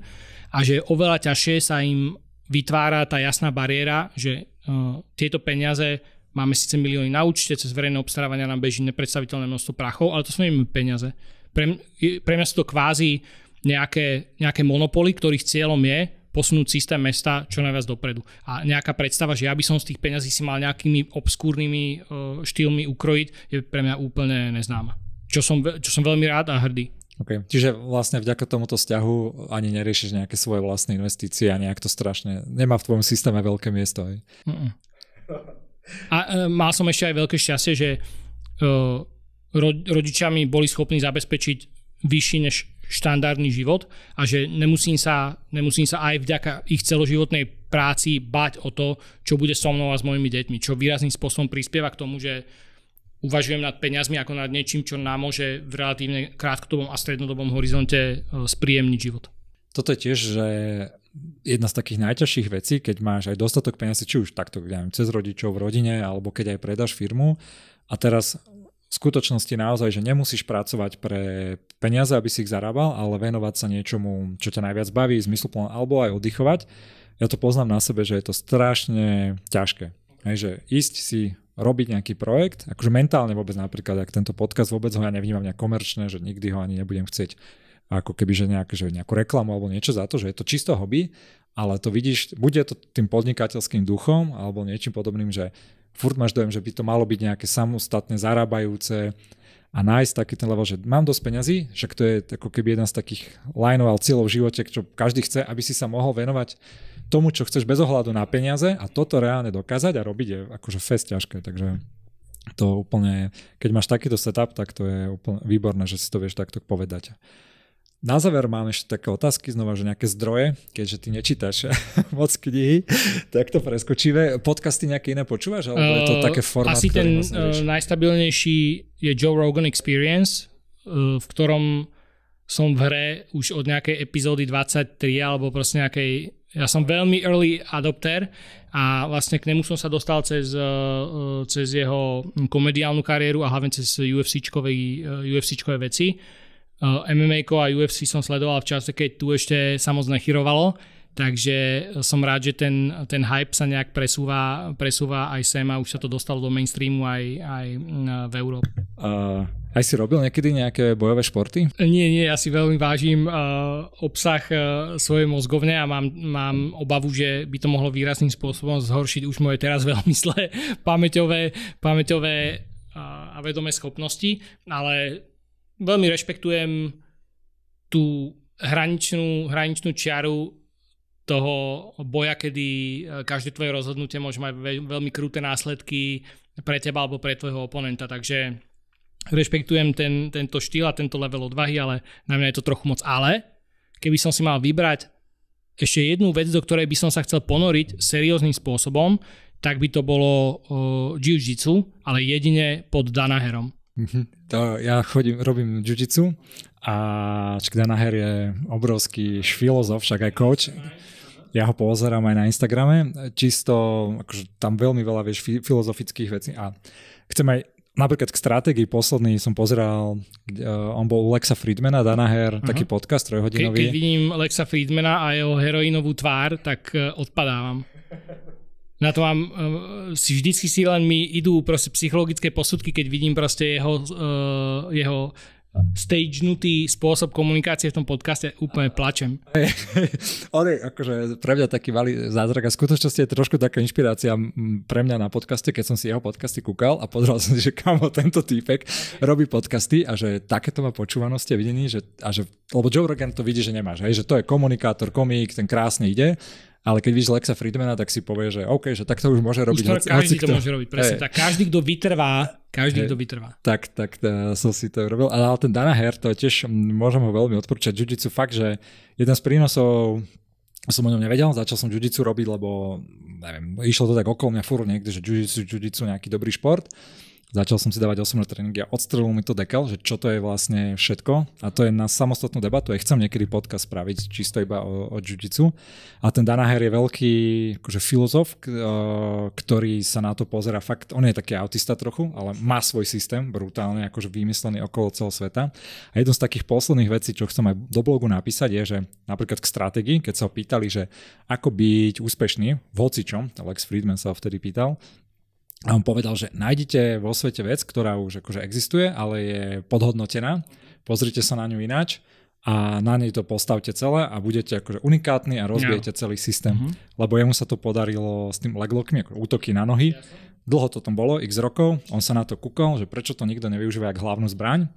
a že oveľa ťažšie sa im vytvára tá jasná bariéra, že uh, tieto peniaze Máme síce milióny na účte, cez verejné obstarávania nám beží nepredstaviteľné množstvo prachov, ale to sú nejme peniaze. Pre, pre mňa sú to kvázi nejaké, nejaké monopoly, ktorých cieľom je posunúť systém mesta čo najviac dopredu. A nejaká predstava, že ja by som z tých peňazí si mal nejakými obskúrnymi e, štýlmi ukrojiť, je pre mňa úplne neznáma. Čo som, čo som veľmi rád a hrdý. Okay. Čiže vlastne vďaka tomuto vzťahu ani neriešiš nejaké svoje vlastné investície a nejak to strašne nemá v tvojom systéme veľké miesto. Hej? Mm-mm. A e, mal som ešte aj veľké šťastie, že e, ro, rodičia mi boli schopní zabezpečiť vyšší než štandardný život a že nemusím sa, nemusím sa aj vďaka ich celoživotnej práci bať o to, čo bude so mnou a s mojimi deťmi, čo výrazným spôsobom prispieva k tomu, že uvažujem nad peniazmi ako nad niečím, čo nám môže v relatívne krátkodobom a strednodobom horizonte e, spríjemniť život toto je tiež, že jedna z takých najťažších vecí, keď máš aj dostatok peniazy, či už takto, ja neviem, cez rodičov v rodine, alebo keď aj predáš firmu a teraz v skutočnosti naozaj, že nemusíš pracovať pre peniaze, aby si ich zarábal, ale venovať sa niečomu, čo ťa najviac baví, zmysluplne, alebo aj oddychovať. Ja to poznám na sebe, že je to strašne ťažké. Hej, že ísť si robiť nejaký projekt, akože mentálne vôbec napríklad, ak tento podcast vôbec ho ja nevnímam nejak komerčné, že nikdy ho ani nebudem chcieť ako keby, že, nejak, že nejakú reklamu alebo niečo za to, že je to čisto hobby, ale to vidíš, bude to tým podnikateľským duchom alebo niečím podobným, že furt máš dojem, že by to malo byť nejaké samostatné, zarábajúce a nájsť taký ten level, že mám dosť peňazí, že to je ako keby jedna z takých lineov alebo cieľov v živote, čo každý chce, aby si sa mohol venovať tomu, čo chceš bez ohľadu na peniaze a toto reálne dokázať a robiť je akože fest ťažké, takže to úplne, keď máš takýto setup, tak to je úplne výborné, že si to vieš takto povedať. Na záver mám ešte také otázky, znova, že nejaké zdroje, keďže ty nečítaš moc knihy, tak to preskočíme. Podcasty nejaké iné počúvaš, alebo uh, je to také formát? Asi ten uh, najstabilnejší je Joe Rogan Experience, uh, v ktorom som v hre už od nejakej epizódy 23 alebo proste nejakej ja som veľmi early adopter a vlastne k nemu som sa dostal cez, cez jeho komediálnu kariéru a hlavne cez UFCčkové, UFCčkové veci Eh, MMA a UFC som sledoval v čase, keď tu ešte chyrovalo, takže eh, som rád, že ten, ten hype sa nejak presúva, presúva aj sem a už sa to dostalo do mainstreamu aj, aj mm, v Európe. Uh, aj si robil niekedy nejaké bojové športy? Eh, nie, nie, ja si veľmi vážim uh, obsah uh, svojej mozgovne a mám, mám obavu, že by to mohlo výrazným spôsobom zhoršiť už moje teraz veľmi zlé pamäťové, pamäťové uh, a vedomé schopnosti, ale veľmi rešpektujem tú hraničnú, hraničnú čiaru toho boja, kedy eh, každé tvoje rozhodnutie môže mať veľmi kruté následky pre teba alebo pre tvojho oponenta, takže rešpektujem ten, tento štýl a tento level odvahy, ale na mňa je to trochu moc. Ale keby som si mal vybrať ešte jednu vec, do ktorej by som sa chcel ponoriť serióznym spôsobom, tak by to bolo uh, jiu-jitsu, ale jedine pod Danaherom. Mhm. To ja chodím, robím jiu-jitsu a Chuck Danaher je obrovský filozof, však aj coach. Ja ho pozerám aj na Instagrame, čisto akože tam veľmi veľa vieš, filozofických vecí a chcem aj napríklad k stratégii posledný som pozeral, uh, on bol u Lexa Friedmana, Danaher, uh-huh. taký podcast trojhodinový. Ke, keď vidím Lexa Friedmana a jeho heroinovú tvár, tak uh, eh, odpadávam na to mám, e, si vždycky si len mi idú proste psychologické posudky, keď vidím proste jeho, e, jeho stagenutý spôsob komunikácie v tom podcaste, úplne plačem. On je akože pre mňa taký malý zázrak a v skutočnosti je trošku taká inšpirácia pre mňa na podcaste, keď som si jeho podcasty kúkal a pozrel som si, že kamo tento týpek robí podcasty a že takéto má počúvanosti a videní, že, a že, lebo Joe Rogan to vidí, že nemáš, hej, že to je komunikátor, komik, ten krásne ide ale keď vidíš Lexa Friedmana, tak si povie, že OK, že tak to už môže robiť. Už to, hoci, každý to môže robiť, presne hey. tak. Každý, kto vytrvá, každý, hey. kto vytrvá. Tak, tak tá, e, som si to robil. Ale, ale ten Dana Her, to tiež môžem ho veľmi odporúčať. Jiu-jitsu fakt, že jeden z prínosov som o ňom nevedel, začal som jiu robiť, lebo neviem, išlo to tak okolo mňa furt niekde, že jiu-jitsu, jiu-jitsu, nejaký dobrý šport. Začal som si dávať 8 tréningy a odstrelil mi to dekal, že čo to je vlastne všetko. A to je na samostatnú debatu. Ja chcem niekedy podcast spraviť čisto iba o, o jiu-jitsu. A ten Danaher je veľký akože filozof, k, e, ktorý sa na to pozera fakt. On je taký autista trochu, ale má svoj systém brutálne akože vymyslený okolo celého sveta. A jedno z takých posledných vecí, čo chcem aj do blogu napísať, je, že napríklad k stratégii, keď sa ho pýtali, že ako byť úspešný v hocičom, Alex Friedman sa ho vtedy pýtal, a on povedal, že nájdete vo svete vec, ktorá už akože existuje, ale je podhodnotená, pozrite sa na ňu ináč a na nej to postavte celé a budete akože unikátni a rozbijete yeah. celý systém. Mm-hmm. Lebo jemu sa to podarilo s tým leglockmi, ako útoky na nohy. Dlho to tam bolo, x rokov, on sa na to kúkol, že prečo to nikto nevyužíva ako hlavnú zbraň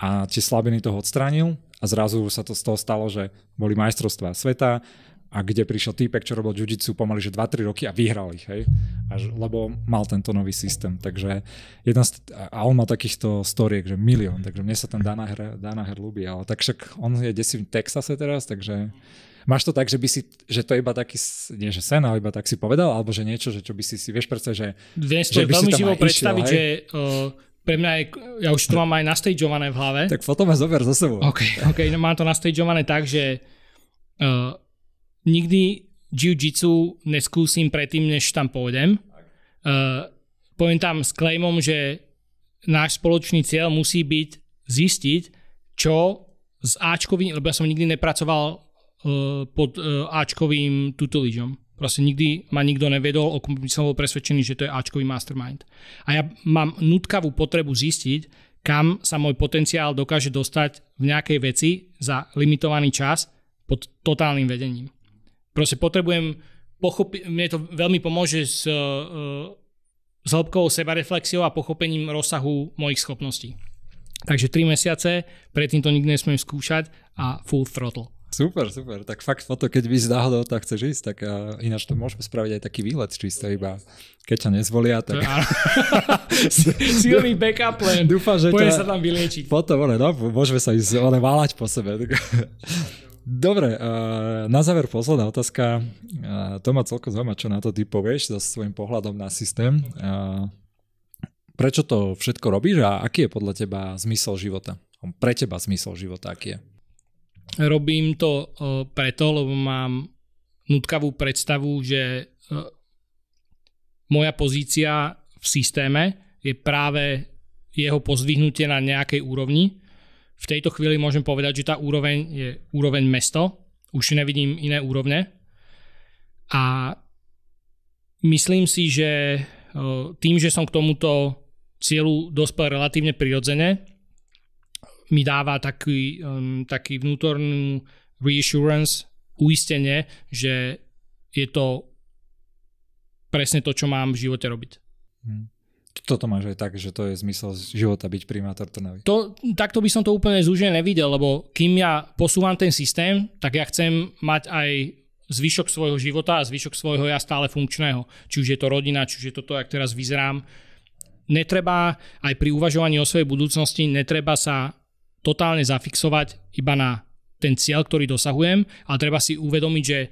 a tie slabiny toho odstránil a zrazu sa to z toho stalo, že boli majstrovstvá sveta, a kde prišiel týpek, čo robil jiu-jitsu pomaly že 2-3 roky a vyhral ich, hej? Až, lebo mal tento nový systém, takže jedna st- a on mal takýchto storiek, že milión, takže mne sa ten Dana Her, ľúbi, ale tak však on je desi v Texase teraz, takže máš to tak, že by si, že to iba taký, nie že sen, ale iba tak si povedal, alebo že niečo, že čo by si si, vieš predsa, že Vieš to že by veľmi živo predstaviť, išiel, že uh, pre mňa je, ja už to mám aj nastageované v hlave. Tak potom ma zober za sebou. OK, okay no mám to nastageované tak, že uh, nikdy jiu-jitsu neskúsim predtým, než tam pôjdem. Uh, poviem tam s claimom, že náš spoločný cieľ musí byť zistiť, čo s Ačkovým, lebo ja som nikdy nepracoval uh, pod uh, Ačkovým tutelížom. Proste nikdy ma nikto nevedol, o kom som bol presvedčený, že to je Ačkový mastermind. A ja mám nutkavú potrebu zistiť, kam sa môj potenciál dokáže dostať v nejakej veci za limitovaný čas pod totálnym vedením. Proste potrebujem pochopiť, mne to veľmi pomôže s, e, s hĺbkou sebareflexiou a pochopením rozsahu mojich schopností. Takže 3 mesiace, predtým to nikdy nesmiem skúšať a full throttle. Super, super. Tak fakt to, keď by náhodou tak chceš ísť, tak ja, ináč to môžeme spraviť aj taký výlet čisto iba. Keď ťa nezvolia, tak... Silný backup len. Dúfam, že Pôjde to... sa tam vyliečiť. Potom, ale, no, môžeme sa ísť ale, váľať po sebe. Dobre, na záver posledná otázka. To ma celkom zaujíma, čo na to ty povieš so svojím pohľadom na systém. Prečo to všetko robíš a aký je podľa teba zmysel života? Pre teba zmysel života aký je? Robím to e, preto, lebo mám nutkavú predstavu, že e, moja pozícia v systéme je práve jeho pozdvihnutie na nejakej úrovni v tejto chvíli môžem povedať, že tá úroveň je úroveň mesto. Už nevidím iné úrovne. A myslím si, že e, tým, že som k tomuto cieľu dospel relatívne prirodzene, mi dáva taký, um, taký vnútornú reassurance, uistenie, že je to presne to, čo mám v živote robiť. Hmm toto máš aj tak, že to je zmysel života byť primátor Trnavy. To, takto by som to úplne zúžne nevidel, lebo kým ja posúvam ten systém, tak ja chcem mať aj zvyšok svojho života a zvyšok svojho ja stále funkčného. Či už je to rodina, či už je toto, jak teraz vyzerám. Netreba aj pri uvažovaní o svojej budúcnosti, netreba sa totálne zafixovať iba na ten cieľ, ktorý dosahujem, ale treba si uvedomiť, že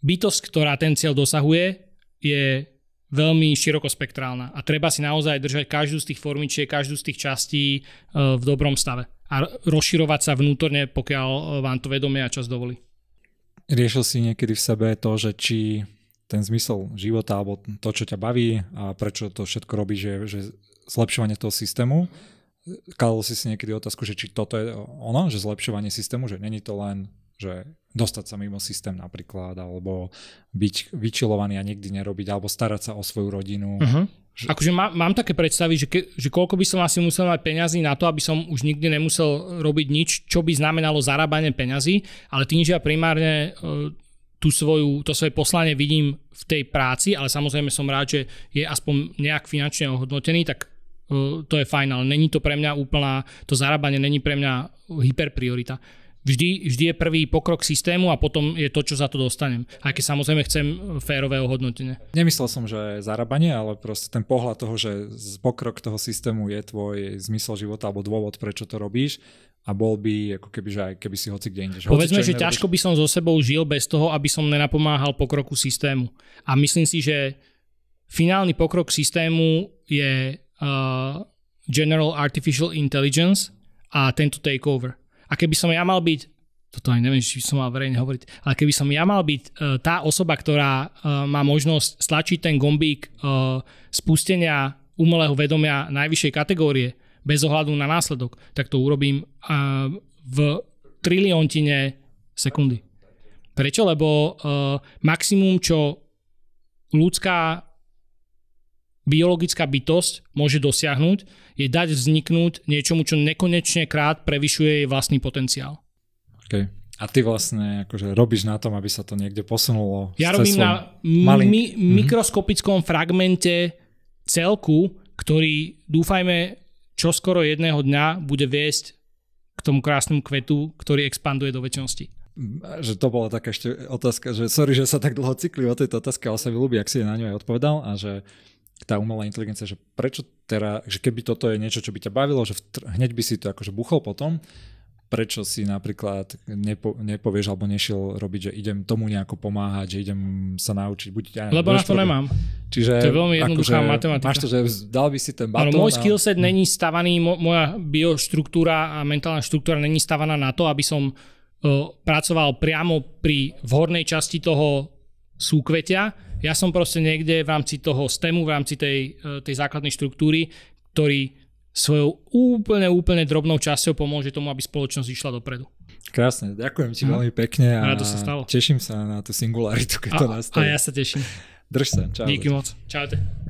bytosť, ktorá ten cieľ dosahuje, je veľmi širokospektrálna a treba si naozaj držať každú z tých formičiek, každú z tých častí e, v dobrom stave a rozširovať sa vnútorne, pokiaľ e, vám to vedomie a čas dovolí. Riešil si niekedy v sebe to, že či ten zmysel života alebo to, čo ťa baví a prečo to všetko robí, že, že zlepšovanie toho systému, kladol si si niekedy otázku, že či toto je ono, že zlepšovanie systému, že není to len že dostať sa mimo systém napríklad, alebo byť vyčilovaný a nikdy nerobiť, alebo starať sa o svoju rodinu. Uh-huh. Že... Akože má, mám také predstavy, že, ke, že koľko by som asi musel mať peňazí na to, aby som už nikdy nemusel robiť nič, čo by znamenalo zarábanie peňazí, ale tým, že ja primárne e, tú svoju, to svoje poslanie vidím v tej práci, ale samozrejme som rád, že je aspoň nejak finančne ohodnotený, tak e, to je fajn, ale není to pre mňa úplná, to zarábanie není pre mňa hyperpriorita. Vždy, vždy je prvý pokrok systému a potom je to, čo za to dostanem. Aj keď samozrejme chcem férové ohodnotenie. Nemyslel som, že zarábanie, ale proste ten pohľad toho, že pokrok toho systému je tvoj zmysel života alebo dôvod, prečo to robíš a bol by ako keby, že aj keby si hoci kde inde. Povedzme, že ťažko by som so sebou žil bez toho, aby som nenapomáhal pokroku systému. A myslím si, že finálny pokrok systému je uh, General Artificial Intelligence a tento takeover a keby som ja mal byť toto aj neviem, či som mal verejne hovoriť, ale keby som ja mal byť e, tá osoba, ktorá e, má možnosť stlačiť ten gombík e, spustenia umelého vedomia najvyššej kategórie bez ohľadu na následok, tak to urobím e, v triliontine sekundy. Prečo? Lebo maximum, čo ľudská biologická bytosť môže dosiahnuť, je dať vzniknúť niečomu, čo nekonečne krát prevyšuje jej vlastný potenciál. Okay. A ty vlastne akože robíš na tom, aby sa to niekde posunulo? Ja robím na malink- mi- mm-hmm. mikroskopickom fragmente celku, ktorý dúfajme čo skoro jedného dňa bude viesť k tomu krásnemu kvetu, ktorý expanduje do väčšnosti že to bola taká ešte otázka, že sorry, že sa tak dlho cykli o tejto otázke, ale sa mi ľúbi, ak si na ňu aj odpovedal a že tá umelá inteligencia, že prečo teraz, že keby toto je niečo, čo by ťa bavilo, že vtr- hneď by si to akože buchol potom, prečo si napríklad nepo, nepovieš alebo nešiel robiť, že idem tomu nejako pomáhať, že idem sa naučiť. Buď, ja, Lebo na to robiť. nemám. Čiže to je veľmi jednoduchá akože, matematika. Máš to, že dal by si ten batón. Ano, môj a... skillset není stavaný, moja bioštruktúra a mentálna štruktúra není stavaná na to, aby som uh, pracoval priamo pri vhodnej časti toho súkvetia. Ja som proste niekde v rámci toho STEMu, v rámci tej, eh, tej základnej štruktúry, ktorý svojou úplne, úplne drobnou časťou pomôže tomu, aby spoločnosť išla dopredu. Krásne, ďakujem ti mhm. veľmi pekne a to sa stalo. teším sa na tú singularitu, keď a, to nastane. A ja sa teším. Drž sa, čau. Díky moc, čaute.